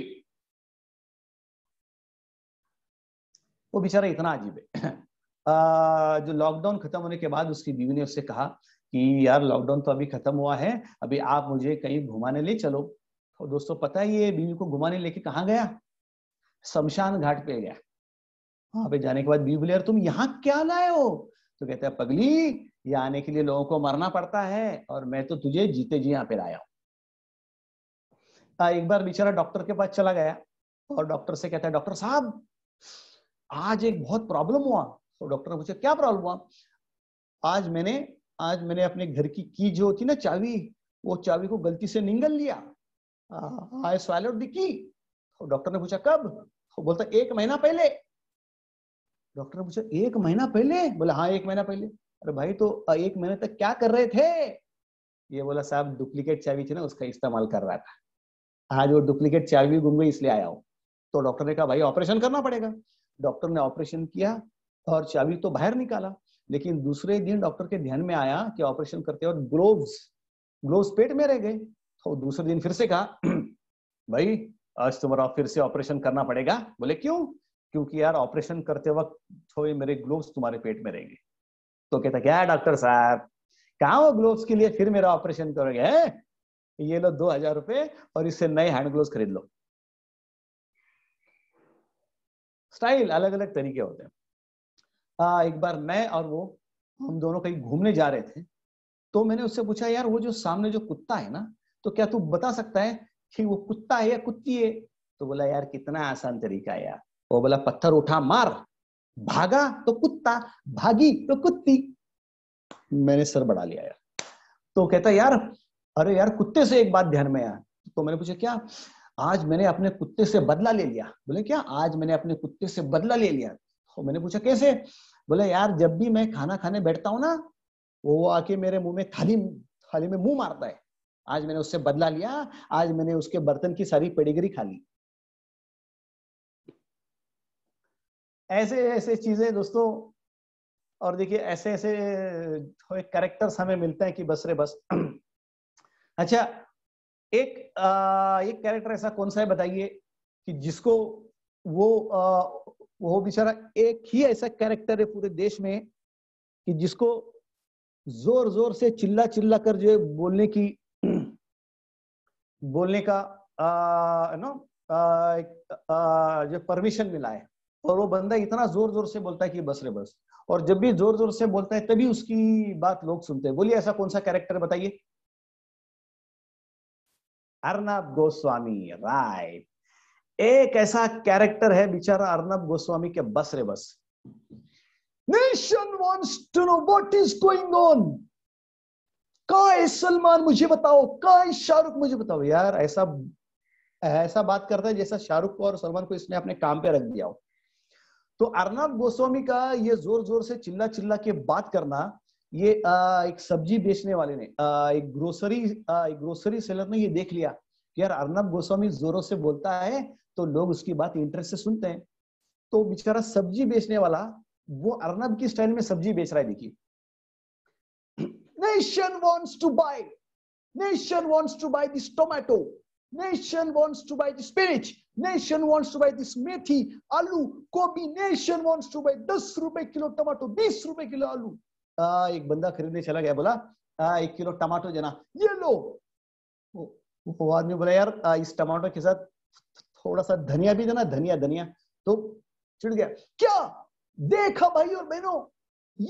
वो बेचारा इतना अजीब है आ, जो लॉकडाउन खत्म होने के बाद उसकी बीवी ने उससे कहा कि यार लॉकडाउन तो अभी खत्म हुआ है अभी आप मुझे कहीं घुमाने ले चलो और दोस्तों पता है बीवी को घुमाने लेके कहा गया शमशान घाट पे गया वहां पे जाने के बाद बीवी बोले तुम यहाँ क्या लाए हो तो कहते हैं पगली ये आने के लिए लोगों को मरना पड़ता है और मैं तो तुझे जीते जी यहाँ पे लाया हूं एक बार बेचारा डॉक्टर के पास चला गया और डॉक्टर से कहता है डॉक्टर साहब आज एक बहुत प्रॉब्लम हुआ तो डॉक्टर ने पूछा क्या प्रॉब्लम हुआ आज मैंने आज मैंने अपने घर की की जो थी ना चाबी वो चाबी को गलती से निगल लिया I swallowed the key doctor ने पूछा कब तो बोलता एक महीना पहले डॉक्टर ने पूछा एक महीना पहले बोला हाँ एक महीना पहले अरे भाई तो एक महीने तक क्या कर रहे थे ये बोला साहब डुप्लीकेट चाबी थी ना उसका इस्तेमाल कर रहा था आज वो डुप्लीकेट चाबी गुम गई इसलिए आया हूँ तो डॉक्टर ने कहा भाई ऑपरेशन करना पड़ेगा डॉक्टर ने ऑपरेशन किया और चाबी तो बाहर निकाला लेकिन दूसरे दिन डॉक्टर के ध्यान में आया कि ऑपरेशन करते और ग्लोव ग्लोव पेट में रह गए तो दूसरे दिन फिर से कहा भाई आज तुम्हारा फिर से ऑपरेशन करना पड़ेगा बोले क्यों क्योंकि यार ऑपरेशन करते वक्त थोड़े मेरे ग्लोव्स तुम्हारे पेट में रहेंगे तो कहता क्या डॉक्टर साहब कहा वो ग्लोव्स के लिए फिर मेरा ऑपरेशन करोगे ये लो दो हजार रुपए और इससे नए हैंड ग्लोव खरीद लो स्टाइल अलग अलग तरीके होते हैं आ, एक बार मैं और वो हम दोनों कहीं घूमने जा रहे थे तो मैंने उससे पूछा यार वो जो सामने जो कुत्ता है ना तो क्या तू बता सकता है कि वो कुत्ता है या कुत्ती है तो बोला यार कितना आसान तरीका है यार वो बोला पत्थर उठा मार भागा तो कुत्ता भागी तो कुत्ती मैंने सर बढ़ा लिया यार तो कहता यार अरे यार कुत्ते से एक बात ध्यान में आया तो मैंने पूछा क्या आज मैंने अपने कुत्ते से बदला ले लिया बोले क्या आज मैंने अपने कुत्ते से बदला ले लिया तो मैंने पूछा कैसे बोले यार जब भी मैं खाना खाने बैठता हूं ना वो आके मेरे मुंह में थाली थाली में मुंह मारता है आज मैंने उससे बदला लिया आज मैंने उसके बर्तन की सारी पेडिगरी खा ली ऐसे ऐसे चीजें दोस्तों और देखिए ऐसे ऐसे करेक्टर्स हमें मिलते हैं कि बस रे बस अच्छा एक आ, एक कैरेक्टर ऐसा कौन सा है बताइए कि जिसको वो आ, वो बेचारा एक ही ऐसा कैरेक्टर है पूरे देश में कि जिसको जोर जोर से चिल्ला चिल्ला कर जो है बोलने की बोलने का नो जो परमिशन मिला है और वो बंदा इतना जोर जोर से बोलता है कि बस रे बस और जब भी जोर जोर से बोलता है तभी उसकी बात लोग सुनते हैं बोलिए ऐसा कौन सा कैरेक्टर बताइए अर्नब गोस्वामी राइट एक ऐसा कैरेक्टर है बेचारा अर्नब गोस्वामी के बस रे बस nation wants to know what is going on का सलमान मुझे बताओ का शाहरुख मुझे बताओ यार ऐसा ऐसा बात करता है जैसा शाहरुख को और सलमान को इसने अपने काम पे रख दिया हो तो अर्नाब गोस्वामी का ये जोर जोर से चिल्ला चिल्ला के बात करना ये आ, एक सब्जी बेचने वाले ने आ, एक ग्रोसरी आ, एक ग्रोसरी सेलर ने ये देख लिया कि यार अर्नब गोस्वामी जोरों से बोलता है तो लोग उसकी बात इंटरेस्ट से सुनते हैं तो बेचारा सब्जी बेचने वाला वो अर्नब की स्टाइल में सब्जी बेच रहा है देखिए Nation wants to buy. Nation wants to buy this tomato. Nation wants to buy this spinach. Nation wants to buy this methi, alu kobi Nation wants to buy 10 rupees kilo tomato 20 rupees रुपए kilo आलू. आ, एक बंदा खरीदने चला गया बोला आ, kilo tomato jana ye lo wo वो aadmi bola yaar uh, is tomato ke sath thoda sa dhaniya bhi dena dhaniya dhaniya to chid gaya kya dekha bhai aur बहनों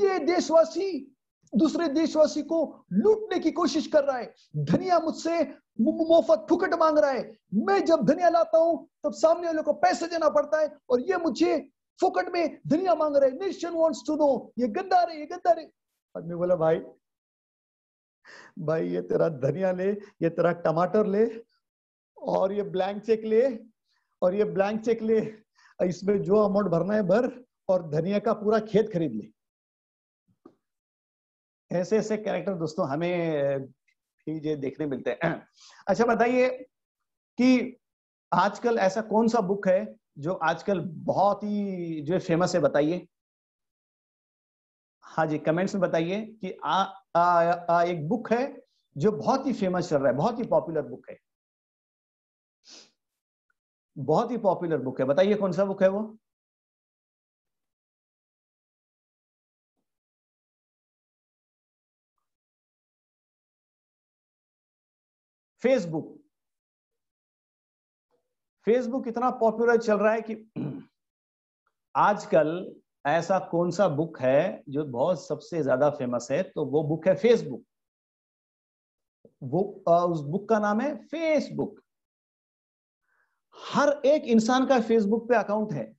ye deshwasi दूसरे देशवासी को लूटने की कोशिश कर रहा है धनिया मुझसे मुफत फुकट मांग रहा है मैं जब धनिया लाता हूं तब सामने वाले को पैसे देना पड़ता है और ये मुझे फुकट में धनिया मांग रहा है नेशन वॉन्ट्स टू नो ये गंदा है ये गद्दार है आदमी बोला भाई भाई ये तेरा धनिया ले ये तेरा टमाटर ले और ये ब्लैंक चेक ले और ये ब्लैंक चेक ले इसमें जो अमाउंट भरना है भर और धनिया का पूरा खेत खरीद ले ऐसे ऐसे कैरेक्टर दोस्तों हमें भी ये देखने मिलते हैं अच्छा बताइए कि आजकल ऐसा कौन सा बुक है जो आजकल बहुत ही जो फेमस है बताइए हाँ जी कमेंट्स में बताइए कि आ, आ, आ, एक बुक है जो बहुत ही फेमस चल रहा है बहुत ही पॉपुलर बुक है बहुत ही पॉपुलर बुक है बताइए कौन सा बुक है वो फेसबुक फेसबुक इतना पॉपुलर चल रहा है कि आजकल ऐसा कौन सा बुक है जो बहुत सबसे ज्यादा फेमस है तो वो बुक है फेसबुक वो उस बुक का नाम है फेसबुक हर एक इंसान का फेसबुक पे अकाउंट है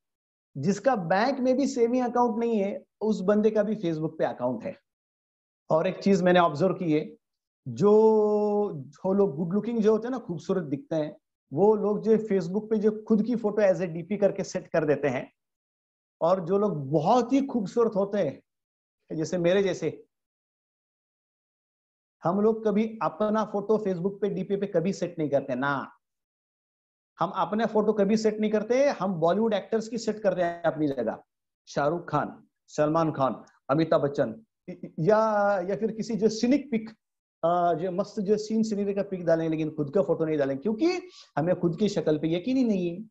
जिसका बैंक में भी सेविंग अकाउंट नहीं है उस बंदे का भी फेसबुक पे अकाउंट है और एक चीज मैंने ऑब्जर्व की है जो जो लोग गुड लुकिंग जो होते हैं ना खूबसूरत दिखते हैं वो लोग जो फेसबुक पे जो खुद की फोटो एज ए डीपी करके सेट कर देते हैं और जो लोग बहुत ही खूबसूरत होते हैं जैसे मेरे जैसे हम लोग कभी अपना फोटो फेसबुक पे डीपी पे कभी सेट नहीं करते ना हम अपने फोटो कभी सेट नहीं करते हम बॉलीवुड एक्टर्स की सेट करते हैं अपनी जगह शाहरुख खान सलमान खान अमिताभ बच्चन या या फिर किसी जो सिनिक पिक जो मस्त जो सीन सीनरी का पिक डालेंगे लेकिन खुद का फोटो नहीं डालेंगे क्योंकि हमें खुद की शक्ल पे यकीन ही नहीं है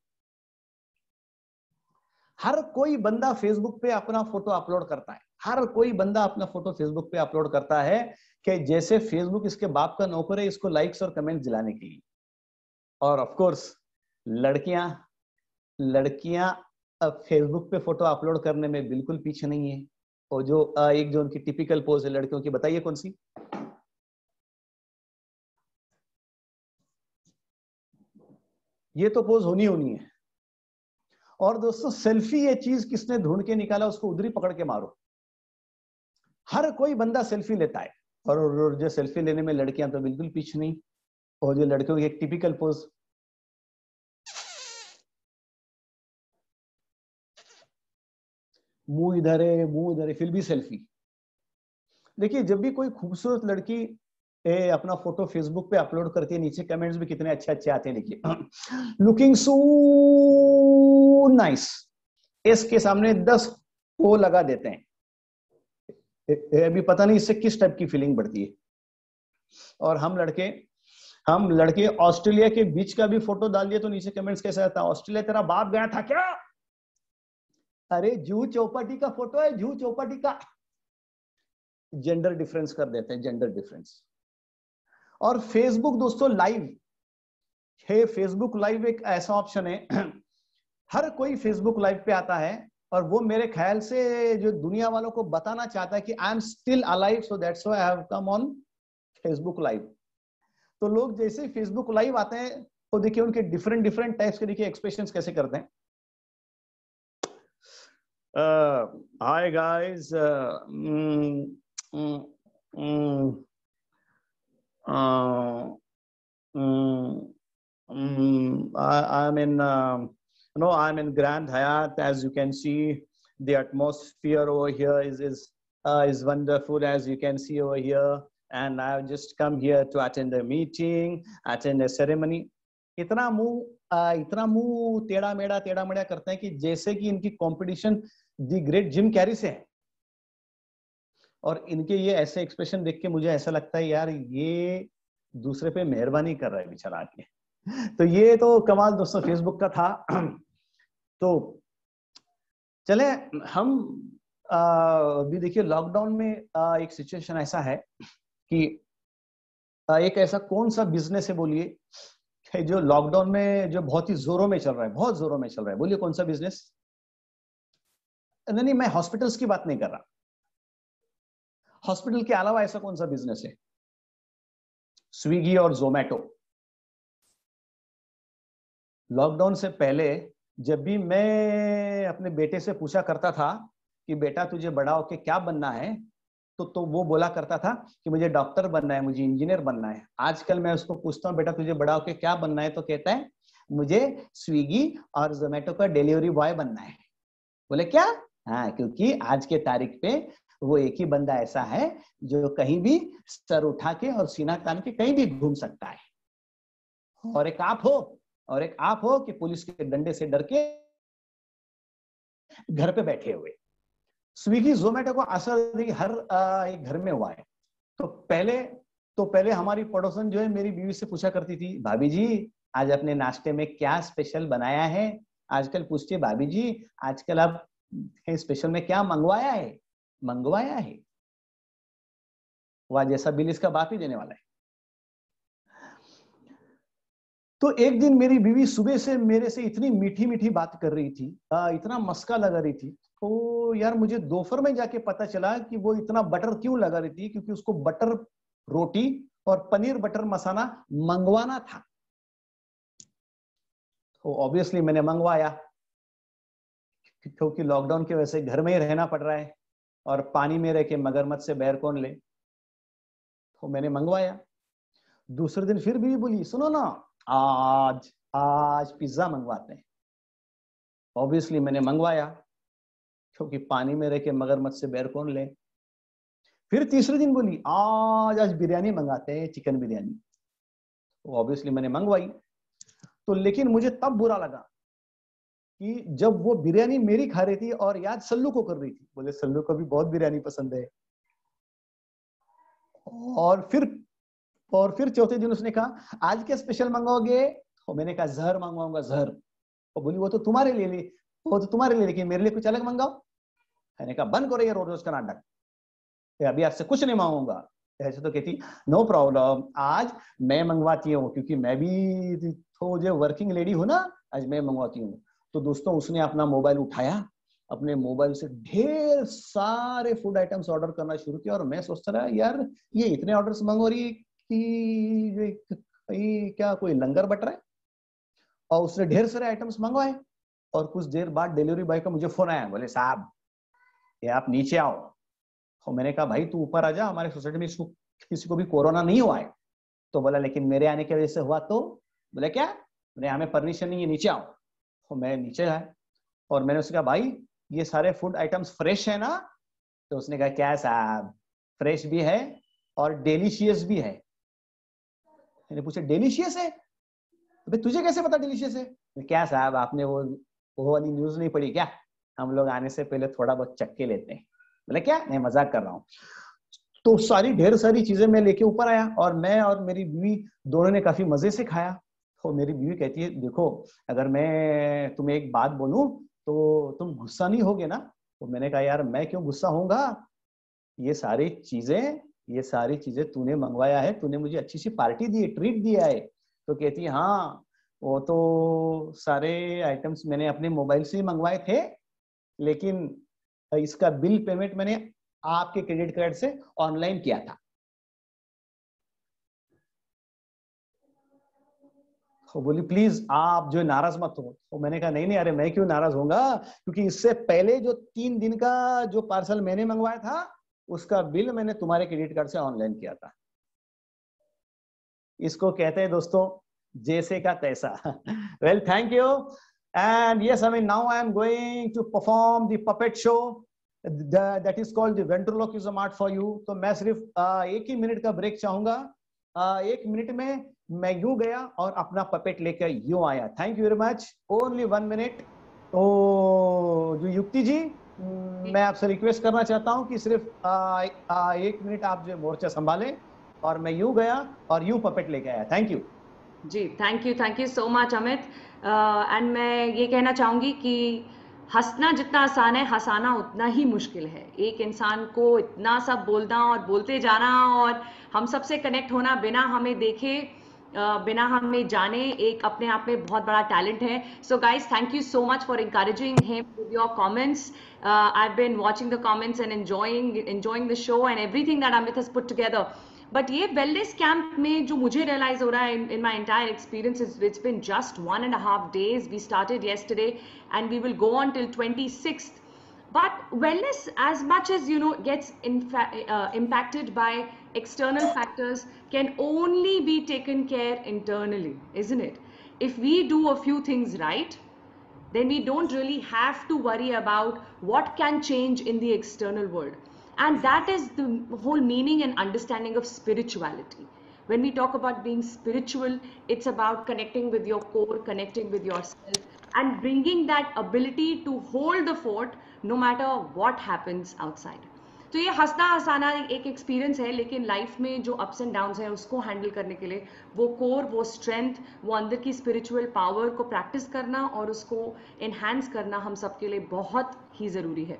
हर कोई बंदा फेसबुक पे अपना फोटो अपलोड करता है हर कोई बंदा अपना फोटो फेसबुक पे अपलोड करता है कि जैसे फेसबुक इसके बाप का नौकर है इसको लाइक्स और कमेंट दिलाने के लिए और ऑफकोर्स लड़कियां लड़कियां फेसबुक पे फोटो अपलोड करने में बिल्कुल पीछे नहीं है और जो एक जो उनकी टिपिकल पोज है लड़कियों की बताइए कौन सी ये तो पोज होनी होनी है और दोस्तों सेल्फी ये चीज किसने ढूंढ के निकाला उसको उधरी पकड़ के मारो हर कोई बंदा सेल्फी लेता है और जो सेल्फी लेने में लड़कियां तो बिल्कुल पीछे नहीं और जो लड़कियों की एक टिपिकल पोज मुंह इधर है मुंह इधर है फिर भी सेल्फी देखिए जब भी कोई खूबसूरत लड़की ए, अपना फोटो फेसबुक पे अपलोड करती है नीचे कमेंट्स भी कितने अच्छे अच्छे आते हैं देखिए लुकिंग सो नाइस एस के सामने दस को लगा देते हैं अभी पता नहीं इससे किस टाइप की फीलिंग बढ़ती है और हम लड़के हम लड़के ऑस्ट्रेलिया के बीच का भी फोटो डाल दिया तो नीचे कमेंट्स कैसे आता ऑस्ट्रेलिया तेरा बाप गया था क्या अरे जू चौपाटी का फोटो है जू चौपाटी का जेंडर डिफरेंस कर देते हैं जेंडर डिफरेंस और फेसबुक दोस्तों लाइव है फेसबुक लाइव एक ऐसा ऑप्शन है हर कोई फेसबुक लाइव पे आता है और वो मेरे ख्याल से जो दुनिया वालों को बताना चाहता है कि I am still alive so that's I have come on Facebook live तो लोग जैसे फेसबुक लाइव आते हैं तो देखिए उनके डिफरेंट डिफरेंट टाइप्स के देखिए एक्सप्रेशन कैसे करते हैं hi uh, guys uh, um, I, am in, uh, no, I'm in Grand Hyatt. As you can see, the atmosphere over here is is uh, is wonderful. As you can see over here, and I've just come here to attend a meeting, attend a ceremony. इतना मुंह इतना मुंह टेढ़ा मेढ़ा टेढ़ा मेढ़ा करते हैं कि जैसे कि इनकी competition the great Jim Carrey से है और इनके ये ऐसे एक्सप्रेशन देख के मुझे ऐसा लगता है यार ये दूसरे पे मेहरबानी कर रहा है बेचारा आके तो ये तो कमाल दोस्तों फेसबुक का था तो चले हम अभी देखिए लॉकडाउन में आ, एक सिचुएशन ऐसा है कि आ, एक ऐसा कौन सा बिजनेस है बोलिए जो लॉकडाउन में जो बहुत ही जोरों में चल रहा है बहुत जोरों में चल रहा है बोलिए कौन सा बिजनेस नहीं नहीं मैं हॉस्पिटल्स की बात नहीं कर रहा हॉस्पिटल के अलावा ऐसा कौन सा बिजनेस है स्विगी और जोमेटो लॉकडाउन से पहले जब भी मैं अपने बेटे से पूछा करता था कि बेटा तुझे बड़ा होके क्या बनना है तो तो वो बोला करता था कि मुझे डॉक्टर बनना है मुझे इंजीनियर बनना है आजकल मैं उसको पूछता हूँ बेटा तुझे बड़ा होके क्या बनना है तो कहता है मुझे स्विगी और जोमेटो का डिलीवरी बॉय बनना है बोले क्या हाँ क्योंकि आज के तारीख पे वो एक ही बंदा ऐसा है जो कहीं भी सर उठा के और सीना तान के कहीं भी घूम सकता है और एक आप हो और एक आप हो कि पुलिस के डंडे से डर के घर पे बैठे हुए स्विगी जोमेटो को असर हर एक घर में हुआ है तो पहले तो पहले हमारी पड़ोसन जो है मेरी बीवी से पूछा करती थी भाभी जी आज अपने नाश्ते में क्या स्पेशल बनाया है आजकल पूछते भाभी जी आजकल आप स्पेशल में क्या मंगवाया है मंगवाया है वह जैसा बिल इसका बाप ही देने वाला है तो एक दिन मेरी बीवी सुबह से मेरे से इतनी मीठी मीठी बात कर रही थी आ, इतना मस्का लगा रही थी तो यार मुझे दोपहर में जाके पता चला कि वो इतना बटर क्यों लगा रही थी क्योंकि उसको बटर रोटी और पनीर बटर मसाला मंगवाना था तो ऑब्वियसली मैंने मंगवाया क्योंकि लॉकडाउन की वजह से घर में ही रहना पड़ रहा है और पानी में रह के मगरमत से बैर कौन ले तो मैंने मंगवाया दूसरे दिन फिर भी बोली सुनो ना आज आज पिज्जा मंगवाते हैं ऑब्वियसली मैंने मंगवाया क्योंकि पानी में रह के मगरमत से बैर कौन ले फिर तीसरे दिन बोली आज आज बिरयानी मंगाते हैं चिकन बिरयानी ऑब्वियसली तो मैंने मंगवाई तो लेकिन मुझे तब बुरा लगा कि जब वो बिरयानी मेरी खा रही थी और याद सल्लू को कर रही थी बोले सल्लू को भी बहुत बिरयानी पसंद है और फिर और फिर चौथे दिन उसने कहा आज क्या स्पेशल मंगाओगे और तो मैंने कहा जहर मंगवाऊंगा जहर और तो बोली वो तो तुम्हारे लिए ले वो तो तुम्हारे लिए लेकिन मेरे लिए कुछ अलग मंगाओ मैंने कहा बंद करो ये रोज रोज का नाटक अभी आपसे कुछ नहीं मांगूंगा तो ऐसे तो कहती नो प्रॉब्लम आज मैं मंगवाती हूँ क्योंकि मैं भी तो जो वर्किंग लेडी हूं ना आज मैं मंगवाती हूँ तो दोस्तों उसने अपना मोबाइल उठाया अपने मोबाइल से ढेर सारे फूड आइटम्स ऑर्डर करना शुरू किया और मैं सोचता रहा यार ये इतने ऑर्डर्स मांगो रही कि ये क्या कोई लंगर बट रहा है और उसने ढेर सारे आइटम्स मंगवाए और कुछ देर बाद डिलीवरी बॉय का मुझे फोन आया बोले साहब ये आप नीचे आओ और तो मैंने कहा भाई तू ऊपर आ जा हमारे सोसाइटी में किसी को भी कोरोना नहीं हुआ है तो बोला लेकिन मेरे आने की वजह से हुआ तो बोले क्या बोले हमें परमिशन नहीं है नीचे आओ तो मैं नीचे आया और मैंने उससे कहा भाई ये सारे फूड आइटम्स फ्रेश है ना तो उसने कहा क्या साहब फ्रेश भी है और डेलीशियस भी है मैंने पूछा डेलीशियस है तो तुझे कैसे पता डेलीशियस है क्या साहब आपने वो वो वाली न्यूज नहीं पढ़ी क्या हम लोग आने से पहले थोड़ा बहुत चक्के लेते हैं बोले क्या मैं मजाक कर रहा हूँ तो सारी ढेर सारी चीजें मैं लेके ऊपर आया और मैं और मेरी बीवी दोनों ने काफी मजे से खाया तो मेरी बीवी कहती है देखो अगर मैं तुम्हें एक बात बोलूं तो तुम गुस्सा नहीं होगे ना तो मैंने कहा यार मैं क्यों गुस्सा होऊंगा ये सारी चीजें ये सारी चीजें तूने मंगवाया है तूने मुझे अच्छी सी पार्टी दी ट्रीट दिया है तो कहती है हाँ वो तो सारे आइटम्स मैंने अपने मोबाइल से ही मंगवाए थे लेकिन इसका बिल पेमेंट मैंने आपके क्रेडिट कार्ड से ऑनलाइन किया था वो तो बोली प्लीज आप जो नाराज मत हो तो मैंने कहा नहीं नहीं अरे मैं क्यों नाराज होऊंगा क्योंकि इससे पहले जो तीन दिन का जो पार्सल मैंने मंगवाया था उसका बिल मैंने तुम्हारे क्रेडिट कार्ड से ऑनलाइन किया था इसको कहते हैं दोस्तों जैसे का तैसा well thank you and yes I mean now I am going to perform the puppet show that is called the ventriloquism art for you तो मैं सिर्फ uh, एक ही मिनट का ब्रेक चाहूंगा uh, एक मिनट में मैं यूं गया और अपना पपेट लेकर यू आया thank you very much only one minute तो जो युक्ति जी मैं आपसे रिक्वेस्ट करना चाहता हूं कि सिर्फ आ, आ, एक मिनट आप जो मोर्चा संभालें और मैं यू गया और यू पपेट लेके आया थैंक यू जी thank you thank you so much Amit and मैं ये कहना चाहूंगी कि हंसना जितना आसान है हंसाना उतना ही मुश्किल है एक इंसान को इतना सब बोलना और बोलते जाना और हम सबसे कनेक्ट होना बिना हमें देखे बिना हमें जाने एक अपने आप में बहुत बड़ा टैलेंट है so guys thank you so much for encouraging him with your comments I've been watching the comments and enjoying enjoying the show and everything that has put together but ये wellness camp में जो मुझे realise हो रहा है in my entire experience is which been just one and half days we started yesterday and we will go on till twenty six but wellness as much as you know gets impacted by external factors can only be taken care internally, isn't it? If we do a few things right, then we don't really have to worry about what can change in the external world. And that is the whole meaning and understanding of spirituality. When we talk about being spiritual, it's about connecting with your core, connecting with yourself, and bringing that ability to hold the fort no matter what happens outside. तो ये हंसना हंसाना एक experience है लेकिन life में जो ups and downs हैं उसको हैंडल करने के लिए वो कोर वो स्ट्रेंथ वो अंदर की स्पिरिचुअल पावर को प्रैक्टिस करना और उसको एनहेंस करना हम सबके लिए बहुत ही ज़रूरी है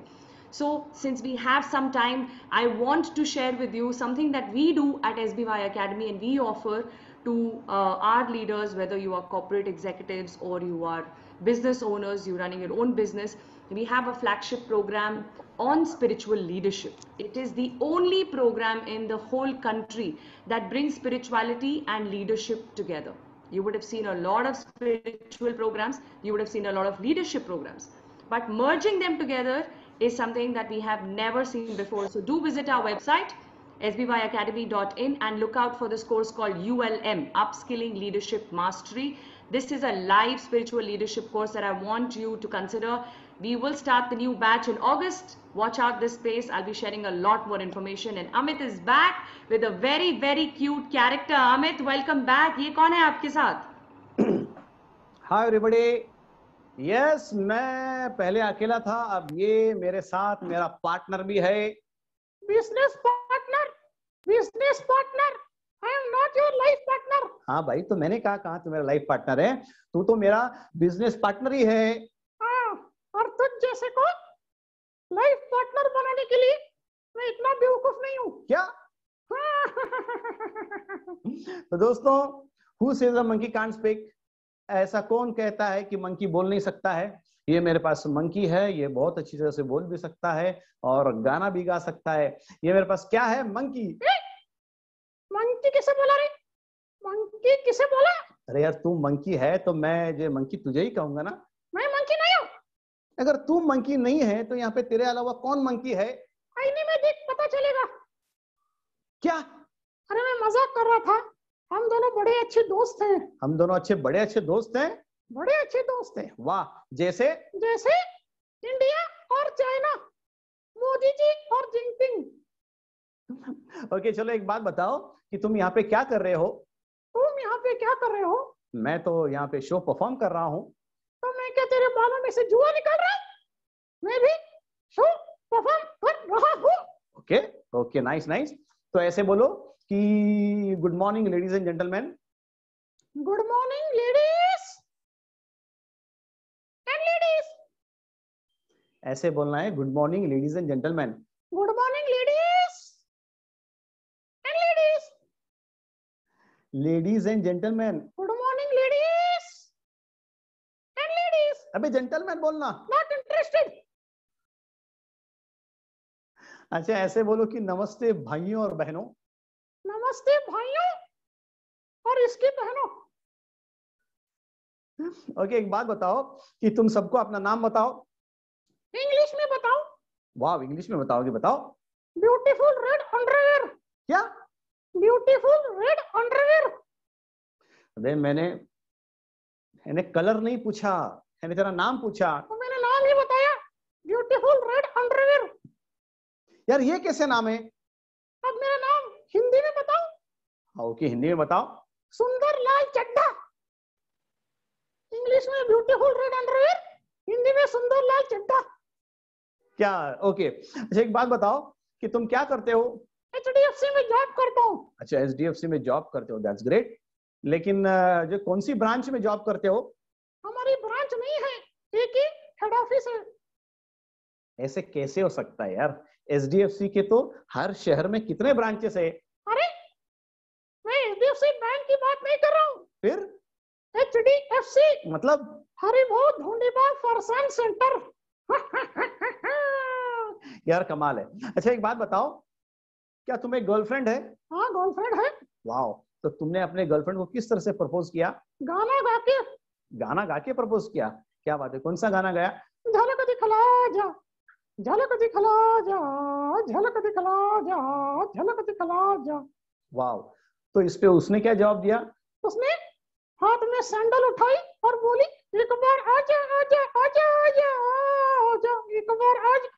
so since we have some time I want to share with you something that we do at S B Y academy and we offer to our leaders whether you are corporate executive or you are business owners you running your own business we have a flagship programme on spiritual leadership. It is the only program in the whole country that brings spirituality and leadership together. You would have seen a lot of spiritual programs, you would have seen a lot of leadership programs, but merging them together is something that we have never seen before. So do visit our website sbyacademy.in and look out for this course called ULM Upskilling Leadership Mastery This is a live spiritual leadership course that I want you to consider. We will start the new batch in August. Watch out this space. I'll be sharing a lot more information. And Amit is back with a very, very cute character. Amit, welcome back. ye kon hai aapke sath Hi everybody. Yes, main pehle akela tha ab ye mere sath mera partner bhi hai Business partner. Business partner. हाँ भाई तो मैंने कहा कहा तू मेरा life partner है तू तो मेरा बिजनेस पार्टनर ही है आ, हाँ, और तुझ जैसे को लाइफ पार्टनर बनाने के लिए मैं इतना बेवकूफ नहीं हूँ क्या तो दोस्तों who says monkey can't speak ऐसा कौन कहता है कि मंकी बोल नहीं सकता है ये मेरे पास मंकी है ये बहुत अच्छी तरह से बोल भी सकता है और गाना भी गा सकता है ये मेरे पास क्या है मंकी ए? मंकी कैसे बोला रे मंकी किसे बोला अरे यार तू मंकी है तो मैं जो मंकी तुझे ही कहूंगा ना मैं मंकी नहीं हूँ अगर तू मंकी नहीं है तो यहाँ पे तेरे अलावा कौन मंकी है आईने में देख पता चलेगा क्या अरे मैं मजाक कर रहा था हम दोनों बड़े अच्छे दोस्त हैं हम दोनों अच्छे बड़े अच्छे दोस्त हैं बड़े अच्छे दोस्त हैं वाह जैसे जैसे इंडिया और चाइना मोदी जी और जिनपिंग ओके चलो एक बात बताओ कि तुम यहाँ पे क्या कर रहे हो तुम यहाँ पे क्या कर रहे हो मैं तो यहाँ पे शो परफॉर्म कर रहा हूँ तो मैं क्या तेरे बालों में से जुआ निकल रहा मैं भी शो परफॉर्म कर रहा हूँ ओके ओके नाइस नाइस तो ऐसे बोलो कि good morning ladies and gentleman good morning ladies and ladies ऐसे बोलना है good morning ladies and gentleman ladies and gentleman good morning ladies and ladies अभी जेंटलमैन बोलना नॉट इंटरेस्टेड अच्छा ऐसे बोलो कि नमस्ते भाइयों और बहनों नमस्ते भाइयों और इसकी बहनों ओके okay, एक बात बताओ कि तुम सबको अपना नाम बताओ इंग्लिश में बताओ वाह इंग्लिश में बताओगे बताओ ब्यूटीफुल रेड अंडरवेयर क्या ब्यूटीफुल रेड अंडरवेयर अरे मैंने मैंने कलर नहीं पूछा मैंने तेरा नाम पूछा तो मैंने नाम ही बताया ब्यूटीफुल रेड अंडरवेयर यार ये कैसे नाम है अब मेरा नाम हिंदी में बताओ हाँ ओके हिंदी में बताओ सुंदर लाल चड्ढा इंग्लिश में ब्यूटीफुल रेड अंडरवेयर हिंदी में सुंदर लाल चड्ढा क्या ओके अच्छा एक बात बताओ कि तुम क्या करते हो एचडीएफसी में जॉब करता हूँ अच्छा एचडीएफसी में जॉब करते हो दैट्स ग्रेट लेकिन जो कौन सी ब्रांच में जॉब करते हो हमारी ब्रांच नहीं है एक ही हेड ऑफिस है ऐसे कैसे हो सकता है यार एचडीएफसी के तो हर शहर में कितने ब्रांचेस है अरे मैं एचडीएफसी बैंक की बात नहीं कर रहा हूँ फिर एचडीएफसी मतलब अरे वो धोनीबाग फरसान सेंटर यार कमाल है अच्छा एक बात बताओ क्या तुम्हें गर्लफ्रेंड है हाँ गर्लफ्रेंड है वाह तो तुमने अपने गर्लफ्रेंड को किस तरह से प्रपोज किया गाना गा के गाना गा के प्रपोज किया क्या बात है कौन सा गाना गाया झलक दिखला जा झलक दिखला जा झलक दिखला जा झलक दिखला जा वाह तो इस पे उसने क्या जवाब दिया उसने हाथ में सैंडल उठाई और बोली एक बार आजा आजा आजा आजा आजा एक बार आजा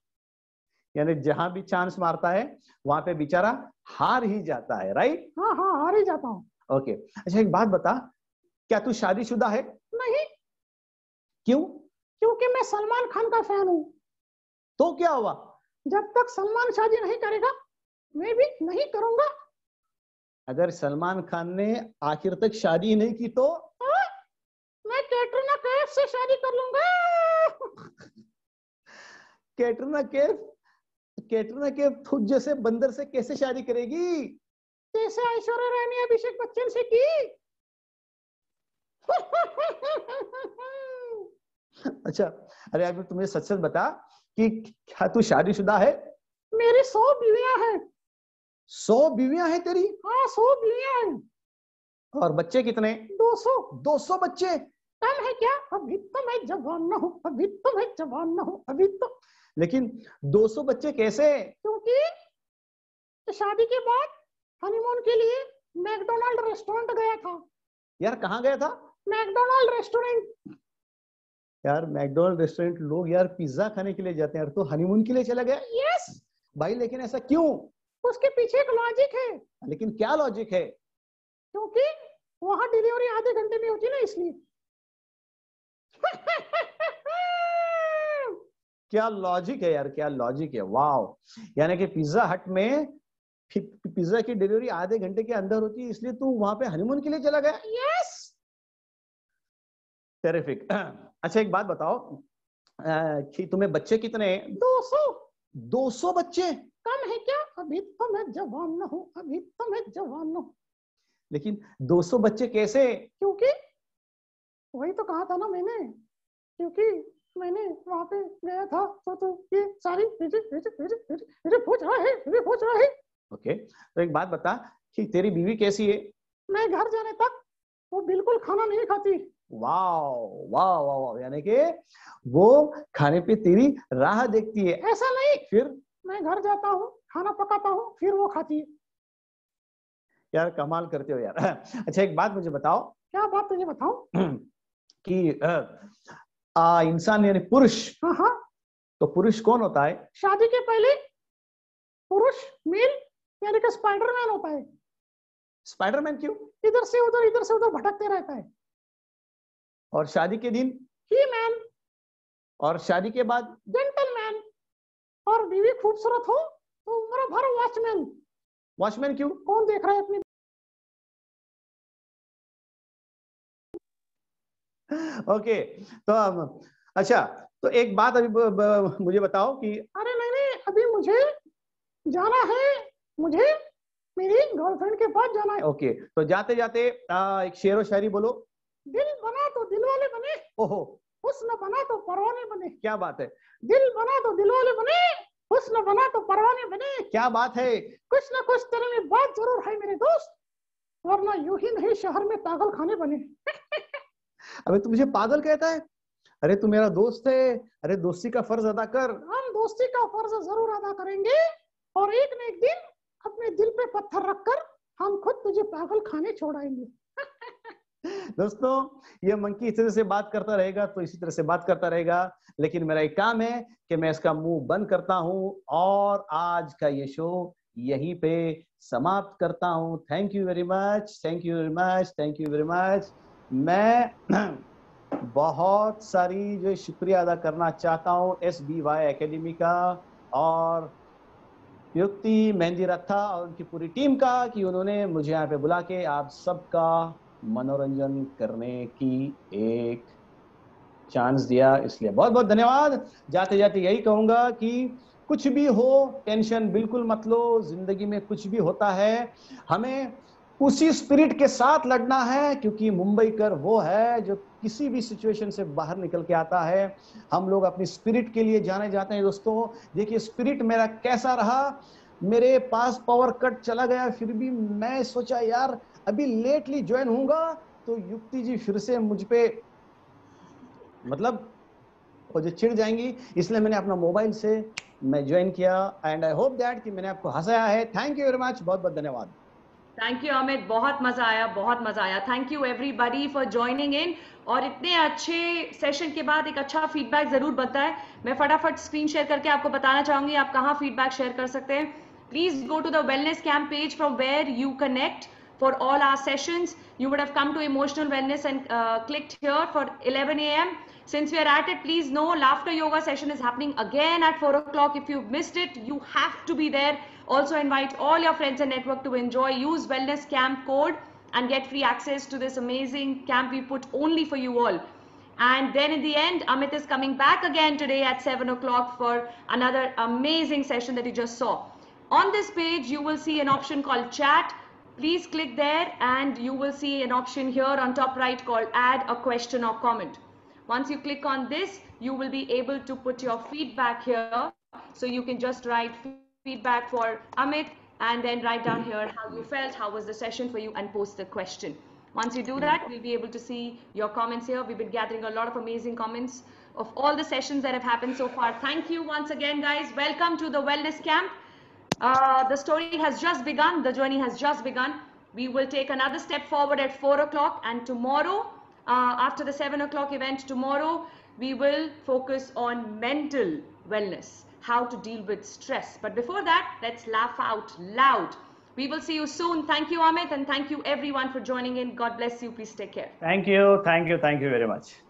यानी जहां भी चांस मारता है वहां पे बेचारा हार ही जाता है राइट हाँ हाँ हार ही जाता हूँ ओके अच्छा एक बात बता क्या तू शादीशुदा है नहीं क्यों क्योंकि मैं सलमान खान का फैन हूँ तो क्या हुआ जब तक सलमान शादी नहीं करेगा मैं भी नहीं करूंगा अगर सलमान खान ने आखिर तक शादी नहीं की तो आ, हाँ, मैं कैटरीना कैफ से शादी कर लूंगा कैटरीना कैफ कैटरीना के थुज जैसे बंदर से कैसे शादी करेगी कैसे ऐश्वर्या राय ने अभिषेक बच्चन से की अच्छा अरे अभी तुम्हें सच सच बता कि क्या तू शादीशुदा है मेरी सौ बीवियां हैं सौ बीवियां हैं तेरी हाँ सौ बीवियां हैं और बच्चे कितने दो सौ दो सौ बच्चे कम है क्या अभी तो मैं जवान ना हूँ अभी तो मैं जवान ना हूँ अभी तो लेकिन 200 बच्चे कैसे क्योंकि तो शादी के बाद हनीमून के लिए मैकडोनाल्ड रेस्टोरेंट गया था यार कहाँ गया था मैकडोनाल्ड रेस्टोरेंट यार मैकडोनाल्ड रेस्टोरेंट लोग यार पिज्जा खाने के लिए जाते हैं यार तो हनीमून के लिए चला गया यस yes! भाई लेकिन ऐसा क्यों उसके पीछे एक लॉजिक है लेकिन क्या लॉजिक है क्योंकि वहां डिलीवरी आधे घंटे में होती ना इसलिए क्या लॉजिक है यार क्या लॉजिक है वाओ यानी कि पिज्जा हट में पिज्जा की डिलीवरी आधे घंटे के अंदर होती है इसलिए तू वहां पे हनीमून के लिए चला गया यस टेरिफिक अच्छा एक बात बताओ कि तुम्हें बच्चे कितने दो सौ दो सौ बच्चे कम है क्या अभी तो मैं जवान न हूं अभी तो मैं जवान न हूं लेकिन 200 बच्चे कैसे क्योंकि वही तो कहा था ना मैंने क्योंकि मैंने वहां पे गया था तो तो ये सारी मुझे मुझे मुझे मुझे पूछ रहा है मुझे पूछ रहा है ओके तो एक बात बता कि तेरी बीवी कैसी है मैं घर जाने तक वो बिल्कुल खाना नहीं खाती वाओ वाओ वाओ यानी कि वो खाने पे तेरी राह देखती है ऐसा नहीं फिर मैं घर जाता हूँ खाना पकाता हूँ फिर वो खाती है यार कमाल करते हो यार अच्छा एक बात मुझे बताओ क्या बात तुझे बताऊं कि आ इंसान यानी पुरुष हाँ, हाँ। तो पुरुष कौन होता है शादी के पहले पुरुष मेल यानी कि स्पाइडरमैन होता है स्पाइडरमैन क्यों इधर से उधर इधर से उधर भटकते रहता है और शादी के दिन ही मैन और शादी के बाद जेंटलमैन और बीवी खूबसूरत हो तो उम्र भर वॉचमैन वॉचमैन क्यों कौन देख रहा है अपनी ओके तो um, अच्छा तो एक बात अभी ब, ब, मुझे बताओ कि अरे मैंने अभी मुझे जाना है मुझे मेरी गर्लफ्रेंड के पास जाना है ओके तो जाते जाते आ, एक शेर शायरी बोलो दिल बना तो दिल वाले बने ओहो हुस्न बना तो परवाने बने क्या बात है दिल बना तो दिल वाले बने हुस्न बना तो परवाने बने क्या बात है कुछ ना कुछ तेरे में बात जरूर है मेरे दोस्त वरना यूं ही नहीं शहर में पागल खाने बने अबे तू मुझे पागल कहता है अरे तू मेरा दोस्त है अरे दोस्ती का फर्ज अदा कर हम दोस्ती का फर्ज जरूर अदा करेंगे और एक न एक दिन अपने दिल पे पत्थर रखकर हम खुद तुझे पागल खाने छोड़ाएंगे दोस्तों ये मंकी इस तरह से बात करता रहेगा तो इसी तरह से बात करता रहेगा लेकिन मेरा एक काम है कि मैं इसका मुंह बंद करता हूं और आज का ये शो यहीं पे समाप्त करता हूं thank you very much thank you very much thank you very much मैं बहुत सारी जो शुक्रिया अदा करना चाहता हूँ एस बी वाई एकेडमी का और युक्ति मेहंदी रत्था और उनकी पूरी टीम का कि उन्होंने मुझे यहाँ पे बुला के आप सबका मनोरंजन करने की एक चांस दिया इसलिए बहुत बहुत धन्यवाद जाते जाते यही कहूँगा कि कुछ भी हो टेंशन बिल्कुल मत लो जिंदगी में कुछ भी होता है हमें उसी स्पिरिट के साथ लड़ना है क्योंकि मुंबई कर वो है जो किसी भी सिचुएशन से बाहर निकल के आता है हम लोग अपनी स्पिरिट के लिए जाने जाते हैं दोस्तों देखिए स्पिरिट मेरा कैसा रहा मेरे पास पावर कट चला गया फिर भी मैं सोचा यार अभी लेटली ज्वाइन होऊंगा तो युक्ति जी फिर से मुझ पर मतलब मुझे छिड़ जाएंगी इसलिए मैंने अपना मोबाइल से मैं ज्वाइन किया एंड आई होप दैट कि मैंने आपको हंसाया है थैंक यू वेरी मच बहुत बहुत धन्यवाद थैंक यू अमित बहुत मजा आया बहुत मजा आया thank you everybody for joining in और इतने अच्छे सेशन के बाद एक अच्छा फीडबैक जरूर बताए मैं फटाफट स्क्रीन शेयर करके आपको बताना चाहूंगी आप कहाँ फीडबैक शेयर कर सकते हैं please go to the wellness camp page from where you connect for all our sessions you would come to emotional wellness and click here for 11 A M since we are at it please know laughter yoga session is happening again at four o'clock if you missed it you have to be there Also invite all your friends and network to enjoy. Use wellness camp code and get free access to this amazing camp we put only for you all. And then in the end, Amit is coming back again today at 7 o'clock for another amazing session that you just saw. On this page, you will see an option called chat. Please click there and you will see an option here on top right called add a question or comment. Once you click on this, you will be able to put your feedback here. So you can just write feedback for Amit and then write down here how you felt, how was the session for you and post the question. Once you do that, we'll be able to see your comments here. We've been gathering a lot of amazing comments of all the sessions that have happened so far. Thank you once again, guys. Welcome to the Wellness Camp. Uh, the story has just begun. The journey has just begun. We will take another step forward at 4 o'clock and tomorrow, uh, after the 7 o'clock event tomorrow, we will focus on mental wellness how to deal with stress. But before that, let's laugh out loud. We will see you soon. Thank you, Amit, and thank you everyone for joining in. God bless you. Please take care. Thank you. Thank you. Thank you very much.